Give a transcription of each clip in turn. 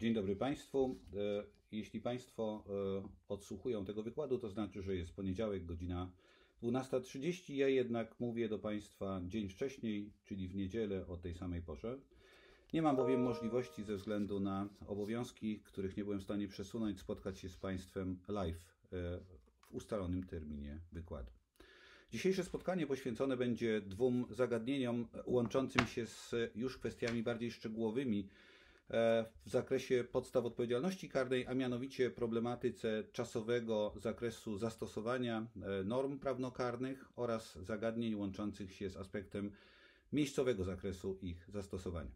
Dzień dobry Państwu. E, jeśli Państwo e, odsłuchują tego wykładu, to znaczy, że jest poniedziałek, godzina 12.30. Ja jednak mówię do Państwa dzień wcześniej, czyli w niedzielę o tej samej porze. Nie mam bowiem możliwości ze względu na obowiązki, których nie byłem w stanie przesunąć, spotkać się z Państwem live e, w ustalonym terminie wykładu. Dzisiejsze spotkanie poświęcone będzie dwóm zagadnieniom łączącym się z już kwestiami bardziej szczegółowymi E, w zakresie podstaw odpowiedzialności karnej, a mianowicie problematyce czasowego zakresu zastosowania e, norm prawnokarnych oraz zagadnień łączących się z aspektem miejscowego zakresu ich zastosowania.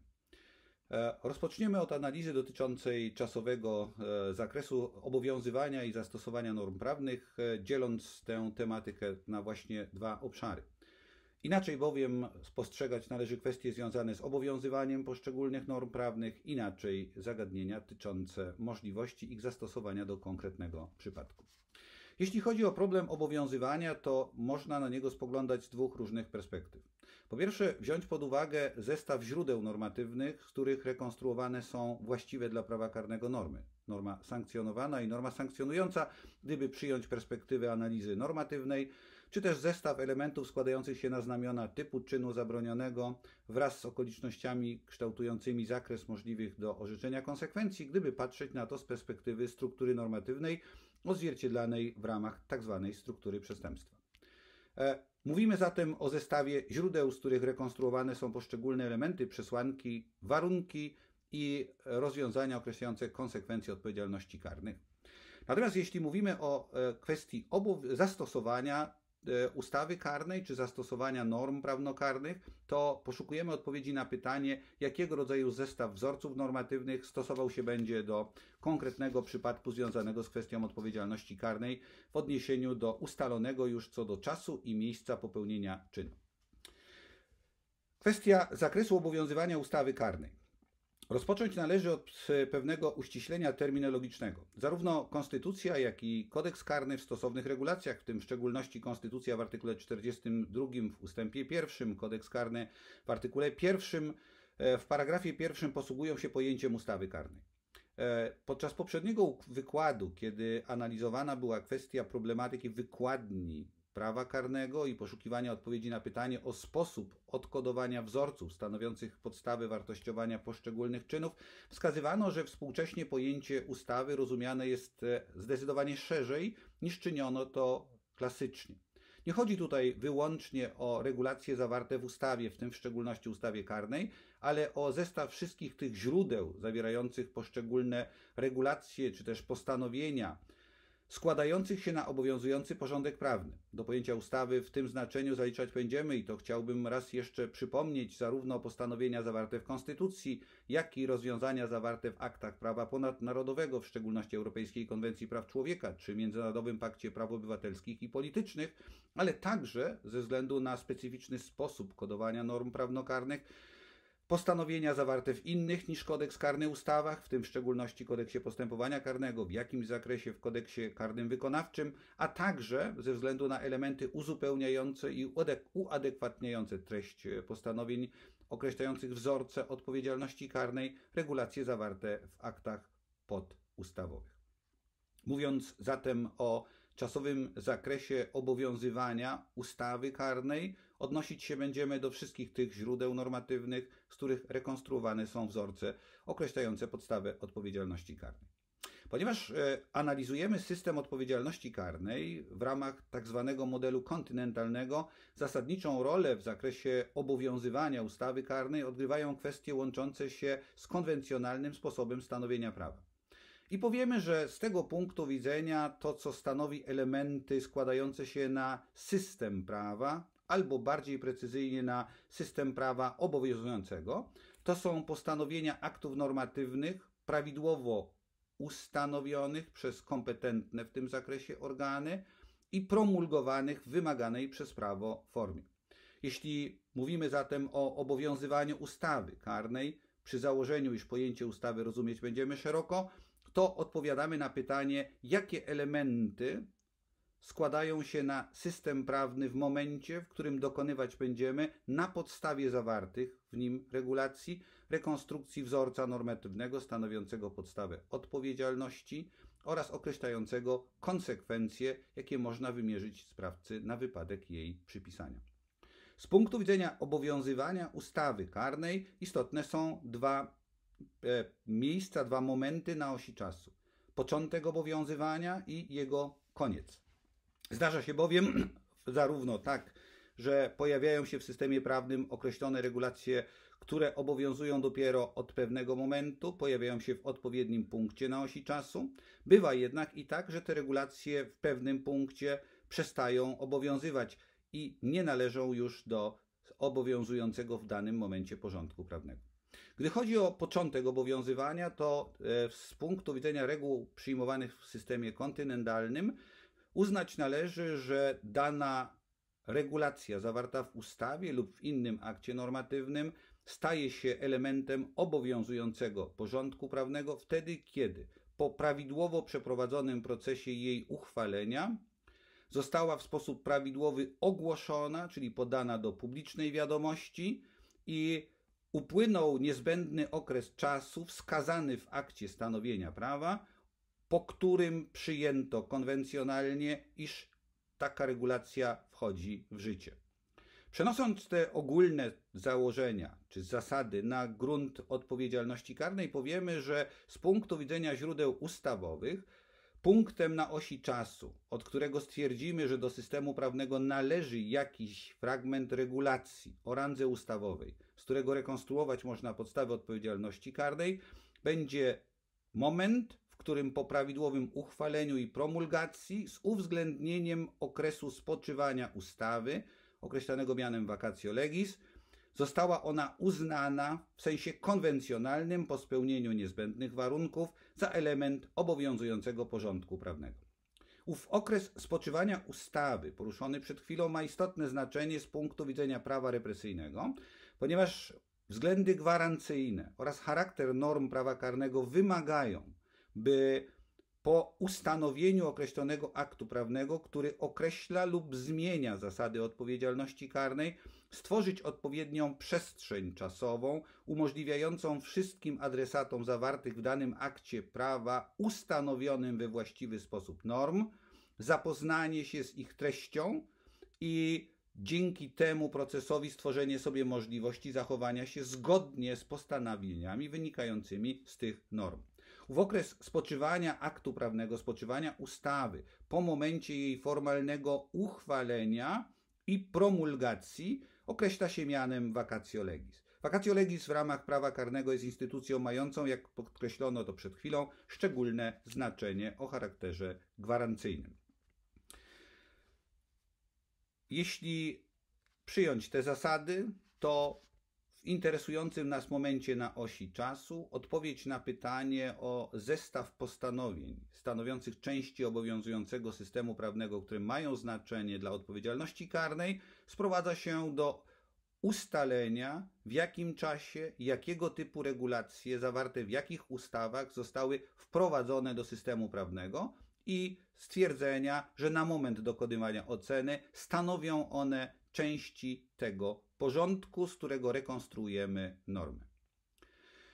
E, rozpoczniemy od analizy dotyczącej czasowego zakresu obowiązywania i zastosowania norm prawnych, dzieląc tę tematykę na właśnie dwa obszary. Inaczej bowiem spostrzegać należy kwestie związane z obowiązywaniem poszczególnych norm prawnych, inaczej zagadnienia tyczące możliwości ich zastosowania do konkretnego przypadku. Jeśli chodzi o problem obowiązywania, to można na niego spoglądać z dwóch różnych perspektyw. Po pierwsze, wziąć pod uwagę zestaw źródeł normatywnych, z których rekonstruowane są właściwe dla prawa karnego normy. Norma sankcjonowana i norma sankcjonująca, gdyby przyjąć perspektywę analizy normatywnej, czy też zestaw elementów składających się na znamiona typu czynu zabronionego wraz z okolicznościami kształtującymi zakres możliwych do orzeczenia konsekwencji, gdyby patrzeć na to z perspektywy struktury normatywnej odzwierciedlanej w ramach tzw. Tak struktury przestępstwa. E, mówimy zatem o zestawie źródeł, z których rekonstruowane są poszczególne elementy, przesłanki, warunki i rozwiązania określające konsekwencje odpowiedzialności karnych. Natomiast jeśli mówimy o e, kwestii obu zastosowania E, ustawy karnej czy zastosowania norm prawnokarnych, to poszukujemy odpowiedzi na pytanie, jakiego rodzaju zestaw wzorców normatywnych stosował się będzie do konkretnego przypadku związanego z kwestią odpowiedzialności karnej w odniesieniu do ustalonego już co do czasu i miejsca popełnienia czynu. Kwestia zakresu obowiązywania ustawy karnej. Rozpocząć należy od e, pewnego uściślenia terminologicznego. Zarówno konstytucja, jak i kodeks karny w stosownych regulacjach, w tym w szczególności konstytucja w artykule 42 w ustępie 1, kodeks karny w artykule 1 e, w paragrafie 1 posługują się pojęciem ustawy karnej. E, podczas poprzedniego wykładu, kiedy analizowana była kwestia problematyki wykładni prawa karnego i poszukiwania odpowiedzi na pytanie o sposób odkodowania wzorców stanowiących podstawy wartościowania poszczególnych czynów, wskazywano, że współcześnie pojęcie ustawy rozumiane jest e, zdecydowanie szerzej niż czyniono to klasycznie. Nie chodzi tutaj wyłącznie o regulacje zawarte w ustawie, w tym w szczególności ustawie karnej, ale o zestaw wszystkich tych źródeł zawierających poszczególne regulacje czy też postanowienia składających się na obowiązujący porządek prawny. Do pojęcia ustawy w tym znaczeniu zaliczać będziemy i to chciałbym raz jeszcze przypomnieć zarówno postanowienia zawarte w Konstytucji, jak i rozwiązania zawarte w aktach prawa ponadnarodowego, w szczególności Europejskiej Konwencji Praw Człowieka czy Międzynarodowym Pakcie Praw Obywatelskich i Politycznych, ale także ze względu na specyficzny sposób kodowania norm prawnokarnych postanowienia zawarte w innych niż kodeks karny ustawach, w tym w szczególności kodeksie postępowania karnego, w jakimś zakresie w kodeksie karnym wykonawczym, a także ze względu na elementy uzupełniające i uadekwatniające treść postanowień określających wzorce odpowiedzialności karnej, regulacje zawarte w aktach podustawowych. Mówiąc zatem o czasowym zakresie obowiązywania ustawy karnej, Odnosić się będziemy do wszystkich tych źródeł normatywnych, z których rekonstruowane są wzorce określające podstawę odpowiedzialności karnej. Ponieważ e, analizujemy system odpowiedzialności karnej w ramach tzw. Tak modelu kontynentalnego, zasadniczą rolę w zakresie obowiązywania ustawy karnej odgrywają kwestie łączące się z konwencjonalnym sposobem stanowienia prawa. I powiemy, że z tego punktu widzenia to, co stanowi elementy składające się na system prawa, albo bardziej precyzyjnie na system prawa obowiązującego. To są postanowienia aktów normatywnych prawidłowo ustanowionych przez kompetentne w tym zakresie organy i promulgowanych w wymaganej przez prawo formie. Jeśli mówimy zatem o obowiązywaniu ustawy karnej, przy założeniu, iż pojęcie ustawy rozumieć będziemy szeroko, to odpowiadamy na pytanie, jakie elementy składają się na system prawny w momencie, w którym dokonywać będziemy na podstawie zawartych w nim regulacji rekonstrukcji wzorca normatywnego stanowiącego podstawę odpowiedzialności oraz określającego konsekwencje, jakie można wymierzyć sprawcy na wypadek jej przypisania. Z punktu widzenia obowiązywania ustawy karnej istotne są dwa e, miejsca, dwa momenty na osi czasu: początek obowiązywania i jego koniec. Zdarza się bowiem zarówno tak, że pojawiają się w systemie prawnym określone regulacje, które obowiązują dopiero od pewnego momentu, pojawiają się w odpowiednim punkcie na osi czasu. Bywa jednak i tak, że te regulacje w pewnym punkcie przestają obowiązywać i nie należą już do obowiązującego w danym momencie porządku prawnego. Gdy chodzi o początek obowiązywania, to e, z punktu widzenia reguł przyjmowanych w systemie kontynentalnym, Uznać należy, że dana regulacja zawarta w ustawie lub w innym akcie normatywnym staje się elementem obowiązującego porządku prawnego wtedy, kiedy po prawidłowo przeprowadzonym procesie jej uchwalenia została w sposób prawidłowy ogłoszona, czyli podana do publicznej wiadomości i upłynął niezbędny okres czasu wskazany w akcie stanowienia prawa, po którym przyjęto konwencjonalnie, iż taka regulacja wchodzi w życie. Przenosząc te ogólne założenia czy zasady na grunt odpowiedzialności karnej, powiemy, że z punktu widzenia źródeł ustawowych, punktem na osi czasu, od którego stwierdzimy, że do systemu prawnego należy jakiś fragment regulacji o randze ustawowej, z którego rekonstruować można podstawę odpowiedzialności karnej, będzie moment, w którym po prawidłowym uchwaleniu i promulgacji z uwzględnieniem okresu spoczywania ustawy, określanego mianem vacatio legis, została ona uznana w sensie konwencjonalnym po spełnieniu niezbędnych warunków za element obowiązującego porządku prawnego. Ów okres spoczywania ustawy, poruszony przed chwilą, ma istotne znaczenie z punktu widzenia prawa represyjnego, ponieważ względy gwarancyjne oraz charakter norm prawa karnego wymagają, by po ustanowieniu określonego aktu prawnego, który określa lub zmienia zasady odpowiedzialności karnej, stworzyć odpowiednią przestrzeń czasową, umożliwiającą wszystkim adresatom zawartych w danym akcie prawa ustanowionym we właściwy sposób norm, zapoznanie się z ich treścią i dzięki temu procesowi stworzenie sobie możliwości zachowania się zgodnie z postanowieniami wynikającymi z tych norm w okres spoczywania aktu prawnego, spoczywania ustawy, po momencie jej formalnego uchwalenia i promulgacji, określa się mianem vacatio legis. Vacatio legis w ramach prawa karnego jest instytucją mającą, jak podkreślono to przed chwilą, szczególne znaczenie o charakterze gwarancyjnym. Jeśli przyjąć te zasady, to interesującym nas momencie na osi czasu odpowiedź na pytanie o zestaw postanowień stanowiących części obowiązującego systemu prawnego, które mają znaczenie dla odpowiedzialności karnej, sprowadza się do ustalenia, w jakim czasie, jakiego typu regulacje zawarte w jakich ustawach zostały wprowadzone do systemu prawnego i stwierdzenia, że na moment dokonywania oceny stanowią one części tego porządku, z którego rekonstruujemy normy.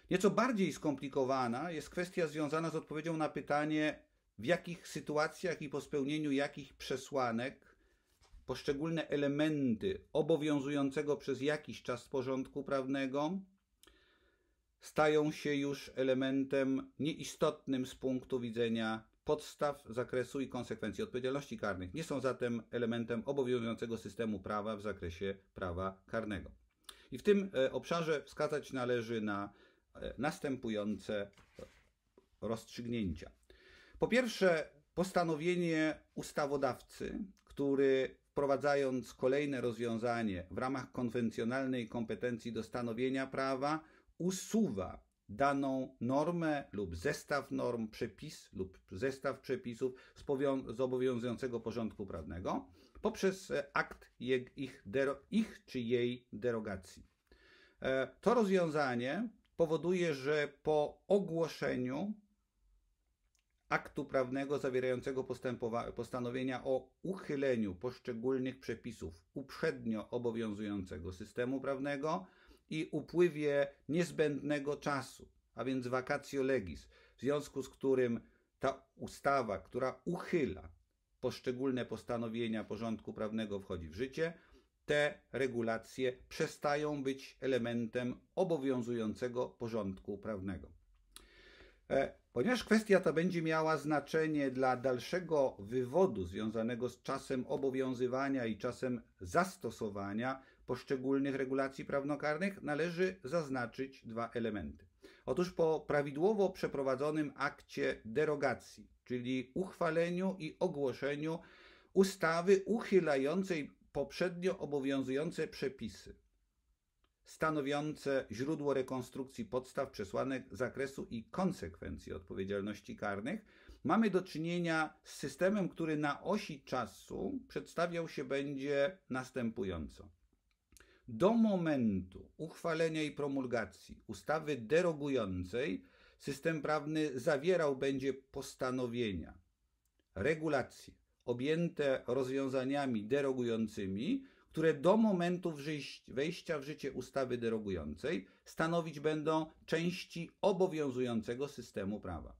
Nieco bardziej skomplikowana jest kwestia związana z odpowiedzią na pytanie, w jakich sytuacjach i po spełnieniu jakich przesłanek poszczególne elementy obowiązującego przez jakiś czas porządku prawnego stają się już elementem nieistotnym z punktu widzenia podstaw, zakresu i konsekwencji odpowiedzialności karnych. Nie są zatem elementem obowiązującego systemu prawa w zakresie prawa karnego. I w tym e, obszarze wskazać należy na e, następujące rozstrzygnięcia. Po pierwsze, postanowienie ustawodawcy, który wprowadzając kolejne rozwiązanie w ramach konwencjonalnej kompetencji do stanowienia prawa, usuwa daną normę lub zestaw norm, przepis lub zestaw przepisów z obowiązującego porządku prawnego poprzez e, akt ich, ich, ich czy jej derogacji. E, to rozwiązanie powoduje, że po ogłoszeniu aktu prawnego zawierającego postanowienia o uchyleniu poszczególnych przepisów uprzednio obowiązującego systemu prawnego, i upływie niezbędnego czasu, a więc vacatio legis, w związku z którym ta ustawa, która uchyla poszczególne postanowienia porządku prawnego wchodzi w życie, te regulacje przestają być elementem obowiązującego porządku prawnego. E, ponieważ kwestia ta będzie miała znaczenie dla dalszego wywodu związanego z czasem obowiązywania i czasem zastosowania, poszczególnych regulacji prawnokarnych należy zaznaczyć dwa elementy. Otóż po prawidłowo przeprowadzonym akcie derogacji, czyli uchwaleniu i ogłoszeniu ustawy uchylającej poprzednio obowiązujące przepisy, stanowiące źródło rekonstrukcji podstaw, przesłanek, zakresu i konsekwencji odpowiedzialności karnych, mamy do czynienia z systemem, który na osi czasu przedstawiał się będzie następująco do momentu uchwalenia i promulgacji ustawy derogującej system prawny zawierał będzie postanowienia, regulacje objęte rozwiązaniami derogującymi, które do momentu wejścia w życie ustawy derogującej stanowić będą części obowiązującego systemu prawa.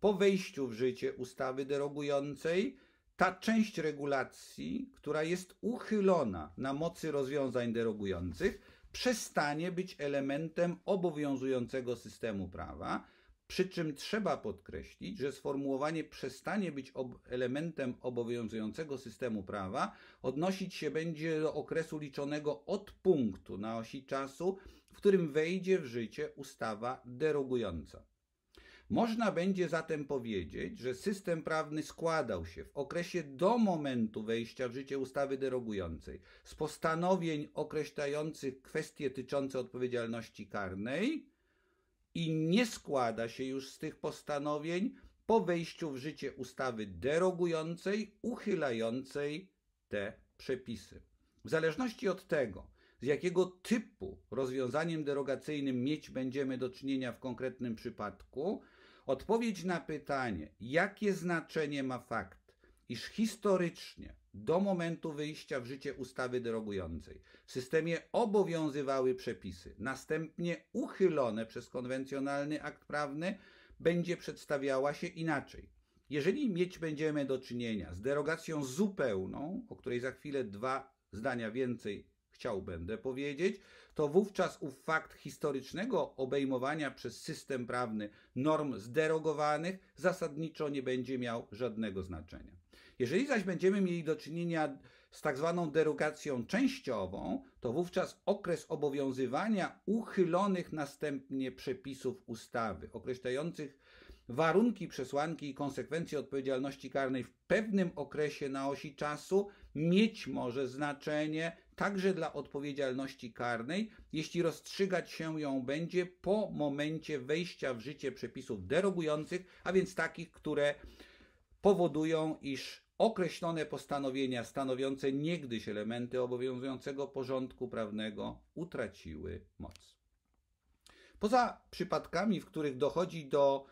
Po wejściu w życie ustawy derogującej ta część regulacji, która jest uchylona na mocy rozwiązań derogujących, przestanie być elementem obowiązującego systemu prawa. Przy czym trzeba podkreślić, że sformułowanie przestanie być ob elementem obowiązującego systemu prawa odnosić się będzie do okresu liczonego od punktu na osi czasu, w którym wejdzie w życie ustawa derogująca. Można będzie zatem powiedzieć, że system prawny składał się w okresie do momentu wejścia w życie ustawy derogującej z postanowień określających kwestie tyczące odpowiedzialności karnej i nie składa się już z tych postanowień po wejściu w życie ustawy derogującej, uchylającej te przepisy. W zależności od tego, z jakiego typu rozwiązaniem derogacyjnym mieć będziemy do czynienia w konkretnym przypadku, Odpowiedź na pytanie, jakie znaczenie ma fakt, iż historycznie do momentu wyjścia w życie ustawy derogującej w systemie obowiązywały przepisy, następnie uchylone przez konwencjonalny akt prawny, będzie przedstawiała się inaczej. Jeżeli mieć będziemy do czynienia z derogacją zupełną, o której za chwilę dwa zdania więcej chciał będę powiedzieć, to wówczas ów fakt historycznego obejmowania przez system prawny norm zderogowanych zasadniczo nie będzie miał żadnego znaczenia. Jeżeli zaś będziemy mieli do czynienia z tak zwaną derogacją częściową, to wówczas okres obowiązywania uchylonych następnie przepisów ustawy określających warunki, przesłanki i konsekwencje odpowiedzialności karnej w pewnym okresie na osi czasu mieć może znaczenie także dla odpowiedzialności karnej, jeśli rozstrzygać się ją będzie po momencie wejścia w życie przepisów derogujących, a więc takich, które powodują, iż określone postanowienia stanowiące niegdyś elementy obowiązującego porządku prawnego utraciły moc. Poza przypadkami, w których dochodzi do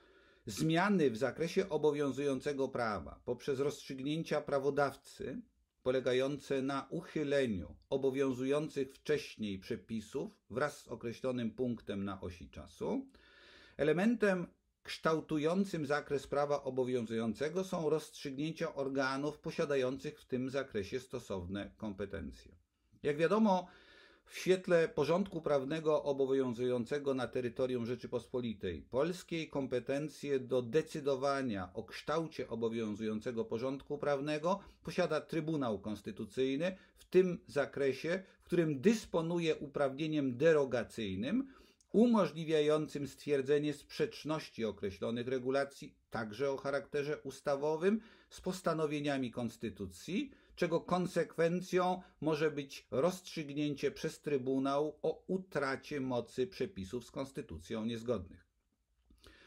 zmiany w zakresie obowiązującego prawa poprzez rozstrzygnięcia prawodawcy, polegające na uchyleniu obowiązujących wcześniej przepisów wraz z określonym punktem na osi czasu. Elementem kształtującym zakres prawa obowiązującego są rozstrzygnięcia organów posiadających w tym zakresie stosowne kompetencje. Jak wiadomo, w świetle porządku prawnego obowiązującego na terytorium Rzeczypospolitej Polskiej kompetencje do decydowania o kształcie obowiązującego porządku prawnego posiada Trybunał Konstytucyjny w tym zakresie, w którym dysponuje uprawnieniem derogacyjnym umożliwiającym stwierdzenie sprzeczności określonych regulacji, także o charakterze ustawowym, z postanowieniami Konstytucji czego konsekwencją może być rozstrzygnięcie przez Trybunał o utracie mocy przepisów z Konstytucją niezgodnych.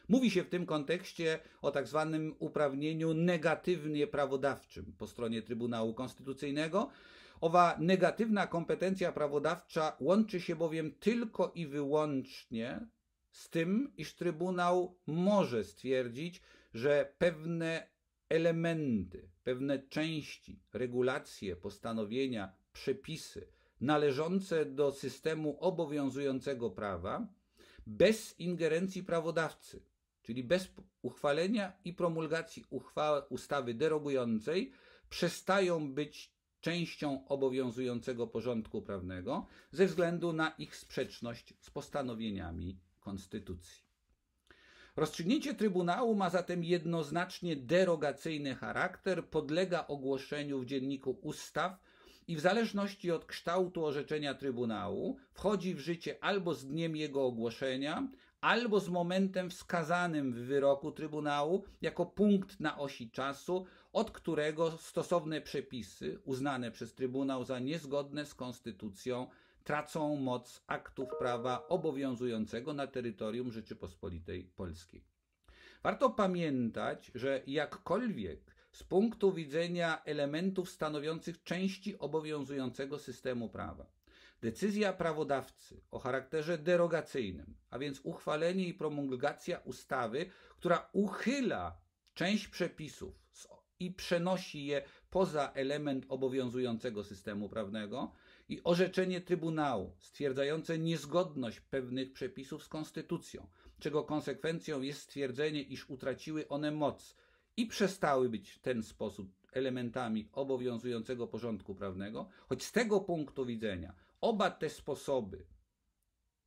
Mówi się w tym kontekście o tak zwanym uprawnieniu negatywnie prawodawczym po stronie Trybunału Konstytucyjnego. Owa negatywna kompetencja prawodawcza łączy się bowiem tylko i wyłącznie z tym, iż Trybunał może stwierdzić, że pewne elementy pewne części, regulacje, postanowienia, przepisy należące do systemu obowiązującego prawa bez ingerencji prawodawcy, czyli bez uchwalenia i promulgacji ustawy derogującej, przestają być częścią obowiązującego porządku prawnego ze względu na ich sprzeczność z postanowieniami konstytucji. Rozstrzygnięcie Trybunału ma zatem jednoznacznie derogacyjny charakter, podlega ogłoszeniu w dzienniku ustaw i w zależności od kształtu orzeczenia Trybunału wchodzi w życie albo z dniem jego ogłoszenia, albo z momentem wskazanym w wyroku Trybunału jako punkt na osi czasu, od którego stosowne przepisy uznane przez Trybunał za niezgodne z konstytucją tracą moc aktów prawa obowiązującego na terytorium Rzeczypospolitej Polskiej. Warto pamiętać, że jakkolwiek z punktu widzenia elementów stanowiących części obowiązującego systemu prawa, decyzja prawodawcy o charakterze derogacyjnym, a więc uchwalenie i promulgacja ustawy, która uchyla część przepisów i przenosi je poza element obowiązującego systemu prawnego, i orzeczenie Trybunału stwierdzające niezgodność pewnych przepisów z Konstytucją, czego konsekwencją jest stwierdzenie, iż utraciły one moc i przestały być w ten sposób elementami obowiązującego porządku prawnego, choć z tego punktu widzenia oba te sposoby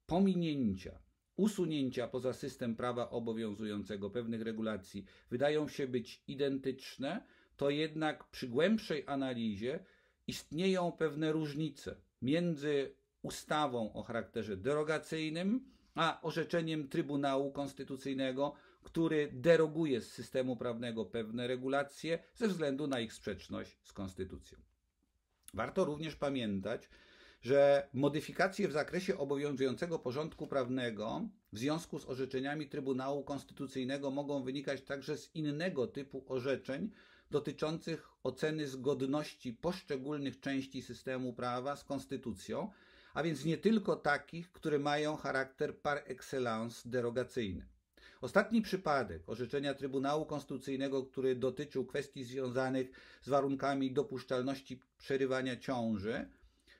pominięcia, usunięcia poza system prawa obowiązującego pewnych regulacji wydają się być identyczne, to jednak przy głębszej analizie istnieją pewne różnice między ustawą o charakterze derogacyjnym a orzeczeniem Trybunału Konstytucyjnego, który deroguje z systemu prawnego pewne regulacje ze względu na ich sprzeczność z konstytucją. Warto również pamiętać, że modyfikacje w zakresie obowiązującego porządku prawnego w związku z orzeczeniami Trybunału Konstytucyjnego mogą wynikać także z innego typu orzeczeń, dotyczących oceny zgodności poszczególnych części systemu prawa z konstytucją, a więc nie tylko takich, które mają charakter par excellence derogacyjny. Ostatni przypadek orzeczenia Trybunału Konstytucyjnego, który dotyczył kwestii związanych z warunkami dopuszczalności przerywania ciąży,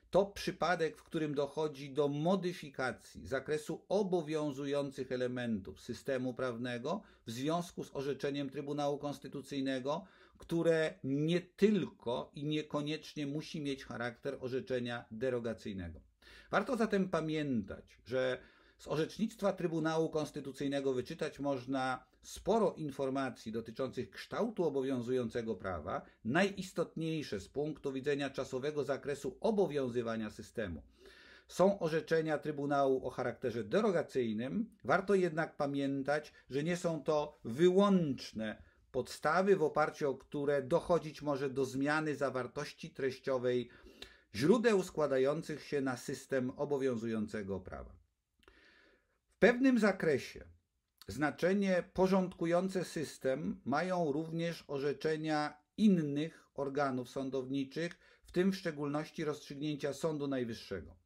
to przypadek, w którym dochodzi do modyfikacji zakresu obowiązujących elementów systemu prawnego w związku z orzeczeniem Trybunału Konstytucyjnego które nie tylko i niekoniecznie musi mieć charakter orzeczenia derogacyjnego. Warto zatem pamiętać, że z orzecznictwa Trybunału Konstytucyjnego wyczytać można sporo informacji dotyczących kształtu obowiązującego prawa, najistotniejsze z punktu widzenia czasowego zakresu obowiązywania systemu. Są orzeczenia Trybunału o charakterze derogacyjnym, warto jednak pamiętać, że nie są to wyłączne podstawy, w oparciu o które dochodzić może do zmiany zawartości treściowej źródeł składających się na system obowiązującego prawa. W pewnym zakresie znaczenie porządkujące system mają również orzeczenia innych organów sądowniczych, w tym w szczególności rozstrzygnięcia Sądu Najwyższego.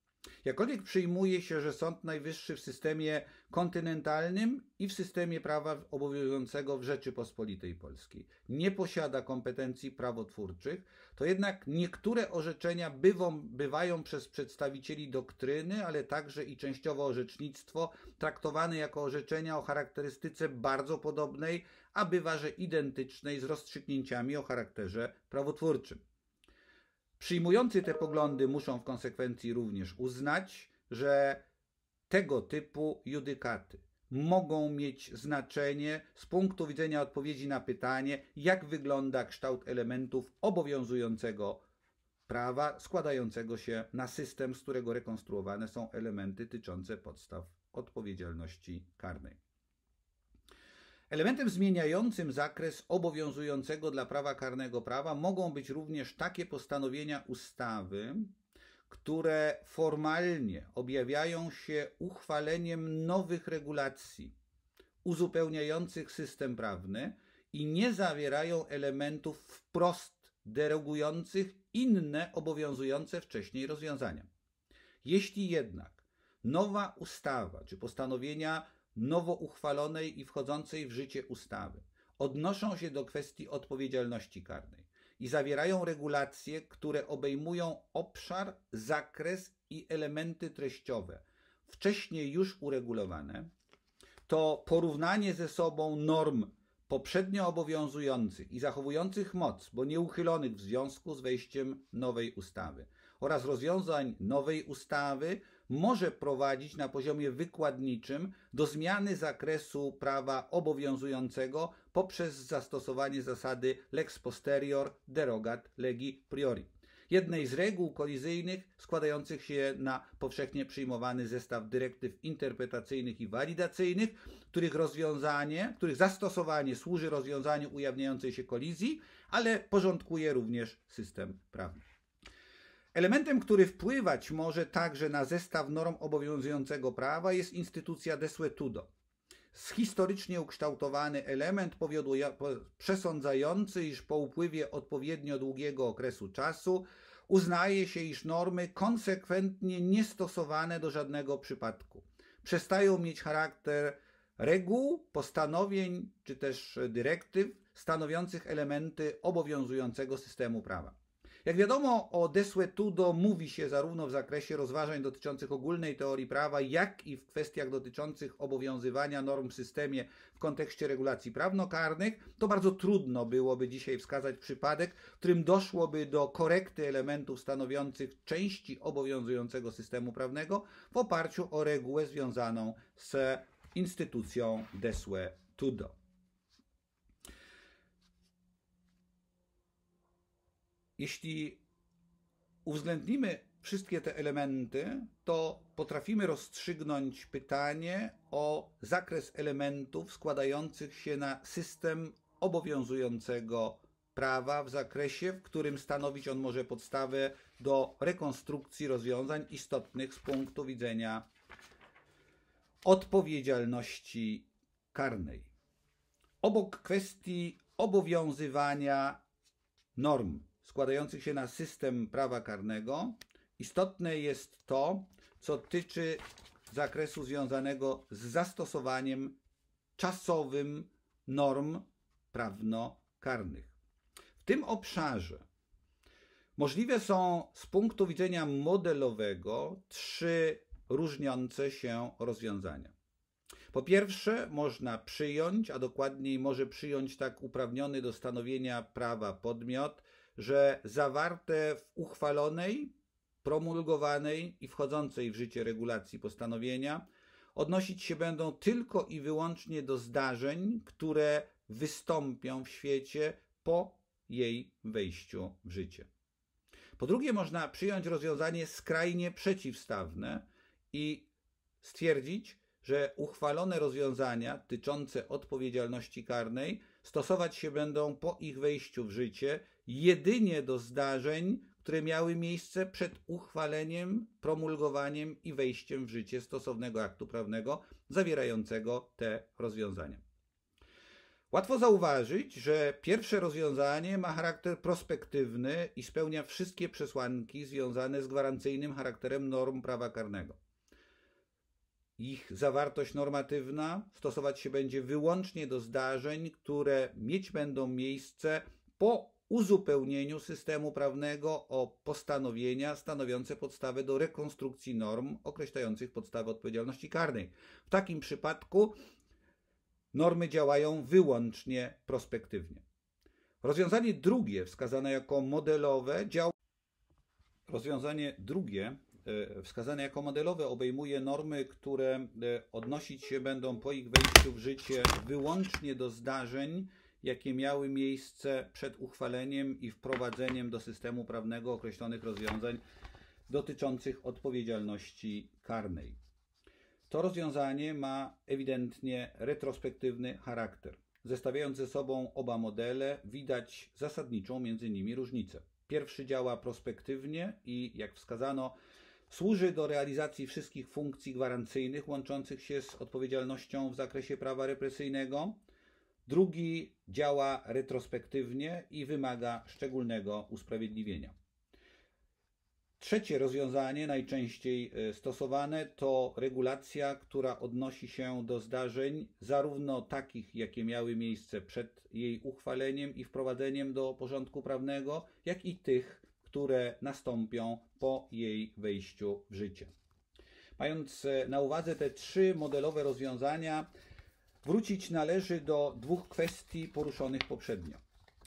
Jakkolwiek przyjmuje się, że Sąd Najwyższy w systemie kontynentalnym i w systemie prawa obowiązującego w Rzeczypospolitej Polskiej nie posiada kompetencji prawotwórczych, to jednak niektóre orzeczenia bywą, bywają przez przedstawicieli doktryny, ale także i częściowo orzecznictwo traktowane jako orzeczenia o charakterystyce bardzo podobnej, a bywa, że identycznej z rozstrzygnięciami o charakterze prawotwórczym. Przyjmujący te poglądy muszą w konsekwencji również uznać, że tego typu judykaty mogą mieć znaczenie z punktu widzenia odpowiedzi na pytanie, jak wygląda kształt elementów obowiązującego prawa składającego się na system, z którego rekonstruowane są elementy tyczące podstaw odpowiedzialności karnej. Elementem zmieniającym zakres obowiązującego dla prawa karnego prawa mogą być również takie postanowienia ustawy, które formalnie objawiają się uchwaleniem nowych regulacji uzupełniających system prawny i nie zawierają elementów wprost derogujących inne obowiązujące wcześniej rozwiązania. Jeśli jednak nowa ustawa czy postanowienia nowo uchwalonej i wchodzącej w życie ustawy. Odnoszą się do kwestii odpowiedzialności karnej i zawierają regulacje, które obejmują obszar, zakres i elementy treściowe wcześniej już uregulowane, to porównanie ze sobą norm poprzednio obowiązujących i zachowujących moc, bo nieuchylonych w związku z wejściem nowej ustawy oraz rozwiązań nowej ustawy może prowadzić na poziomie wykładniczym do zmiany zakresu prawa obowiązującego poprzez zastosowanie zasady lex posterior derogat legi priori. Jednej z reguł kolizyjnych składających się na powszechnie przyjmowany zestaw dyrektyw interpretacyjnych i walidacyjnych, których rozwiązanie, których zastosowanie służy rozwiązaniu ujawniającej się kolizji, ale porządkuje również system prawny. Elementem, który wpływać może także na zestaw norm obowiązującego prawa jest instytucja desuetudo. Historycznie ukształtowany element przesądzający, iż po upływie odpowiednio długiego okresu czasu uznaje się, iż normy konsekwentnie niestosowane do żadnego przypadku przestają mieć charakter reguł, postanowień czy też dyrektyw stanowiących elementy obowiązującego systemu prawa. Jak wiadomo, o Desuetudo mówi się zarówno w zakresie rozważań dotyczących ogólnej teorii prawa, jak i w kwestiach dotyczących obowiązywania norm w systemie w kontekście regulacji prawnokarnych. To bardzo trudno byłoby dzisiaj wskazać przypadek, w którym doszłoby do korekty elementów stanowiących części obowiązującego systemu prawnego w oparciu o regułę związaną z instytucją Desue Tudo. jeśli uwzględnimy wszystkie te elementy, to potrafimy rozstrzygnąć pytanie o zakres elementów składających się na system obowiązującego prawa w zakresie, w którym stanowić on może podstawę do rekonstrukcji rozwiązań istotnych z punktu widzenia odpowiedzialności karnej. Obok kwestii obowiązywania norm składających się na system prawa karnego. Istotne jest to, co tyczy zakresu związanego z zastosowaniem czasowym norm prawnokarnych. W tym obszarze możliwe są z punktu widzenia modelowego trzy różniące się rozwiązania. Po pierwsze, można przyjąć, a dokładniej może przyjąć tak uprawniony do stanowienia prawa podmiot, że zawarte w uchwalonej, promulgowanej i wchodzącej w życie regulacji postanowienia odnosić się będą tylko i wyłącznie do zdarzeń, które wystąpią w świecie po jej wejściu w życie. Po drugie, można przyjąć rozwiązanie skrajnie przeciwstawne i stwierdzić, że uchwalone rozwiązania tyczące odpowiedzialności karnej stosować się będą po ich wejściu w życie jedynie do zdarzeń, które miały miejsce przed uchwaleniem, promulgowaniem i wejściem w życie stosownego aktu prawnego zawierającego te rozwiązania. Łatwo zauważyć, że pierwsze rozwiązanie ma charakter prospektywny i spełnia wszystkie przesłanki związane z gwarancyjnym charakterem norm prawa karnego. Ich zawartość normatywna stosować się będzie wyłącznie do zdarzeń, które mieć będą miejsce po uzupełnieniu systemu prawnego o postanowienia stanowiące podstawę do rekonstrukcji norm określających podstawę odpowiedzialności karnej. W takim przypadku normy działają wyłącznie prospektywnie. Rozwiązanie drugie, wskazane jako modelowe, działa. Rozwiązanie drugie, e, wskazane jako modelowe, obejmuje normy, które e, odnosić się będą po ich wejściu w życie wyłącznie do zdarzeń, jakie miały miejsce przed uchwaleniem i wprowadzeniem do systemu prawnego określonych rozwiązań dotyczących odpowiedzialności karnej. To rozwiązanie ma ewidentnie retrospektywny charakter. Zestawiając ze sobą oba modele, widać zasadniczą między nimi różnicę. Pierwszy działa prospektywnie i, jak wskazano, służy do realizacji wszystkich funkcji gwarancyjnych łączących się z odpowiedzialnością w zakresie prawa represyjnego, Drugi działa retrospektywnie i wymaga szczególnego usprawiedliwienia. Trzecie rozwiązanie, najczęściej e, stosowane, to regulacja, która odnosi się do zdarzeń, zarówno takich, jakie miały miejsce przed jej uchwaleniem i wprowadzeniem do porządku prawnego, jak i tych, które nastąpią po jej wejściu w życie. Mając e, na uwadze te trzy modelowe rozwiązania, Wrócić należy do dwóch kwestii poruszonych poprzednio.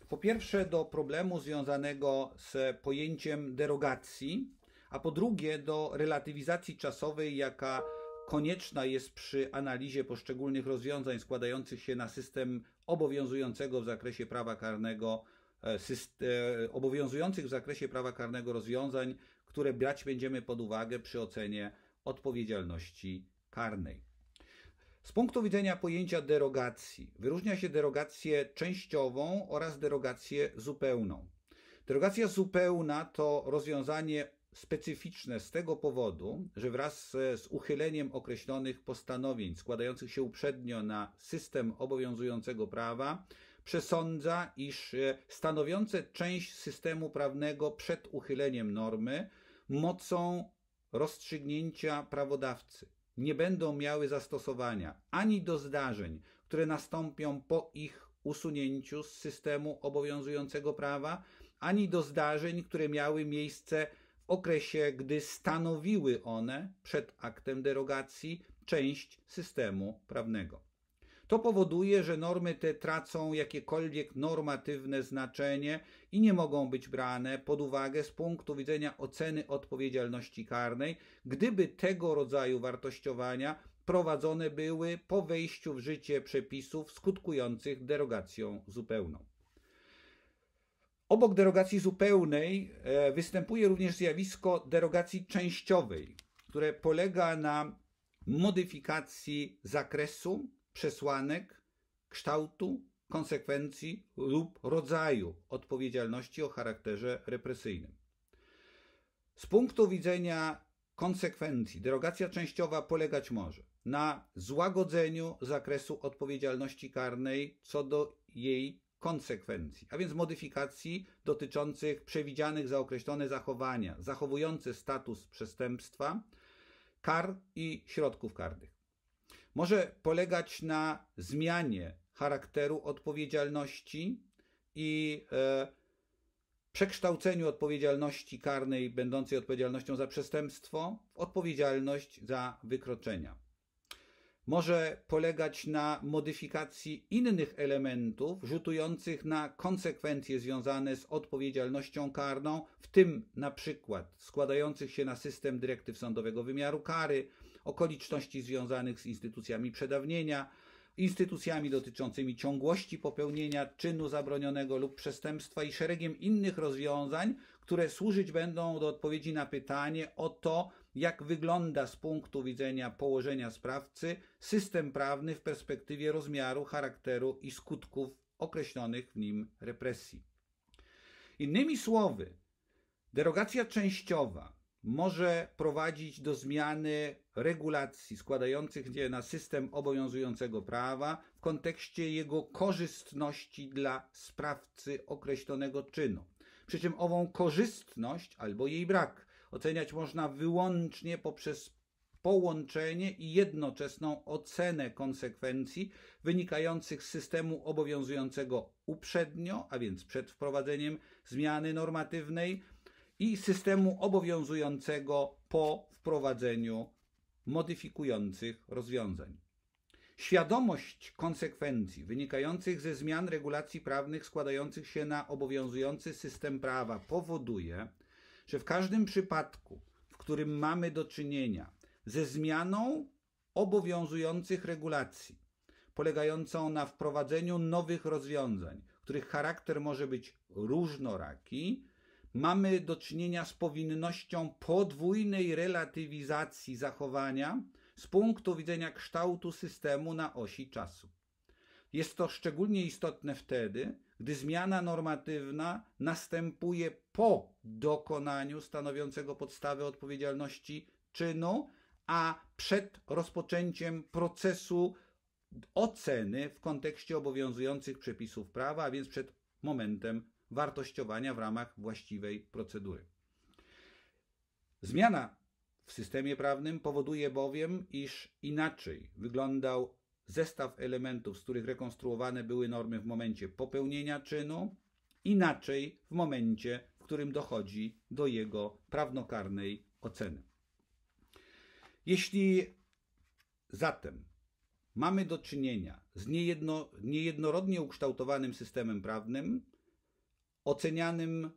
Po pierwsze, do problemu związanego z pojęciem derogacji, a po drugie, do relatywizacji czasowej, jaka konieczna jest przy analizie poszczególnych rozwiązań składających się na system obowiązującego w zakresie prawa karnego, e, system, obowiązujących w zakresie prawa karnego rozwiązań, które brać będziemy pod uwagę przy ocenie odpowiedzialności karnej. Z punktu widzenia pojęcia derogacji, wyróżnia się derogację częściową oraz derogację zupełną. Derogacja zupełna to rozwiązanie specyficzne z tego powodu, że wraz z uchyleniem określonych postanowień składających się uprzednio na system obowiązującego prawa, przesądza, iż e, stanowiące część systemu prawnego przed uchyleniem normy mocą rozstrzygnięcia prawodawcy nie będą miały zastosowania ani do zdarzeń, które nastąpią po ich usunięciu z systemu obowiązującego prawa, ani do zdarzeń, które miały miejsce w okresie, gdy stanowiły one przed aktem derogacji część systemu prawnego. To powoduje, że normy te tracą jakiekolwiek normatywne znaczenie i nie mogą być brane pod uwagę z punktu widzenia oceny odpowiedzialności karnej, gdyby tego rodzaju wartościowania prowadzone były po wejściu w życie przepisów skutkujących derogacją zupełną. Obok derogacji zupełnej e, występuje również zjawisko derogacji częściowej, które polega na modyfikacji zakresu przesłanek, kształtu, konsekwencji lub rodzaju odpowiedzialności o charakterze represyjnym. Z punktu widzenia konsekwencji, derogacja częściowa polegać może na złagodzeniu zakresu odpowiedzialności karnej co do jej konsekwencji, a więc modyfikacji dotyczących przewidzianych za określone zachowania, zachowujące status przestępstwa, kar i środków karnych może polegać na zmianie charakteru odpowiedzialności i e, przekształceniu odpowiedzialności karnej będącej odpowiedzialnością za przestępstwo w odpowiedzialność za wykroczenia. Może polegać na modyfikacji innych elementów rzutujących na konsekwencje związane z odpowiedzialnością karną, w tym na przykład składających się na system dyrektyw sądowego wymiaru kary, okoliczności związanych z instytucjami przedawnienia, instytucjami dotyczącymi ciągłości popełnienia czynu zabronionego lub przestępstwa i szeregiem innych rozwiązań, które służyć będą do odpowiedzi na pytanie o to, jak wygląda z punktu widzenia położenia sprawcy system prawny w perspektywie rozmiaru, charakteru i skutków określonych w nim represji. Innymi słowy, derogacja częściowa może prowadzić do zmiany regulacji składających się na system obowiązującego prawa w kontekście jego korzystności dla sprawcy określonego czynu. Przy czym ową korzystność albo jej brak oceniać można wyłącznie poprzez połączenie i jednoczesną ocenę konsekwencji wynikających z systemu obowiązującego uprzednio, a więc przed wprowadzeniem zmiany normatywnej, i systemu obowiązującego po wprowadzeniu modyfikujących rozwiązań. Świadomość konsekwencji wynikających ze zmian regulacji prawnych składających się na obowiązujący system prawa powoduje, że w każdym przypadku, w którym mamy do czynienia ze zmianą obowiązujących regulacji, polegającą na wprowadzeniu nowych rozwiązań, których charakter może być różnoraki, mamy do czynienia z powinnością podwójnej relatywizacji zachowania z punktu widzenia kształtu systemu na osi czasu. Jest to szczególnie istotne wtedy, gdy zmiana normatywna następuje po dokonaniu stanowiącego podstawę odpowiedzialności czynu, a przed rozpoczęciem procesu oceny w kontekście obowiązujących przepisów prawa, a więc przed momentem wartościowania w ramach właściwej procedury. Zmiana w systemie prawnym powoduje bowiem, iż inaczej wyglądał zestaw elementów, z których rekonstruowane były normy w momencie popełnienia czynu, inaczej w momencie, w którym dochodzi do jego prawnokarnej oceny. Jeśli zatem mamy do czynienia z niejedno, niejednorodnie ukształtowanym systemem prawnym, ocenianym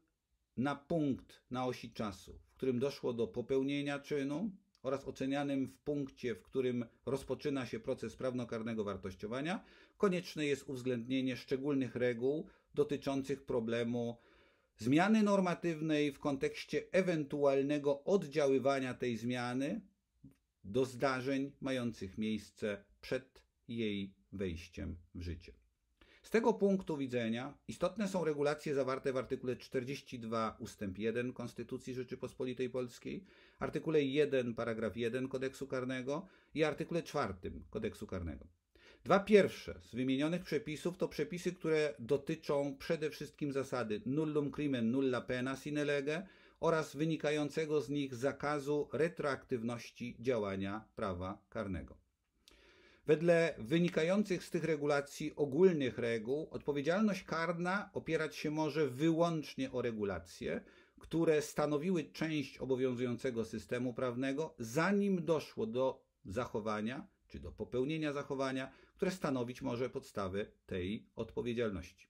na punkt na osi czasu, w którym doszło do popełnienia czynu oraz ocenianym w punkcie, w którym rozpoczyna się proces prawnokarnego wartościowania, konieczne jest uwzględnienie szczególnych reguł dotyczących problemu zmiany normatywnej w kontekście ewentualnego oddziaływania tej zmiany do zdarzeń mających miejsce przed jej wejściem w życie. Z tego punktu widzenia istotne są regulacje zawarte w artykule 42 ustęp 1 Konstytucji Rzeczypospolitej Polskiej, artykule 1 paragraf 1 Kodeksu Karnego i artykule 4 Kodeksu Karnego. Dwa pierwsze z wymienionych przepisów to przepisy, które dotyczą przede wszystkim zasady nullum crimen nulla pena sine lege oraz wynikającego z nich zakazu retroaktywności działania prawa karnego. Wedle wynikających z tych regulacji ogólnych reguł, odpowiedzialność karna opierać się może wyłącznie o regulacje, które stanowiły część obowiązującego systemu prawnego, zanim doszło do zachowania czy do popełnienia zachowania, które stanowić może podstawę tej odpowiedzialności.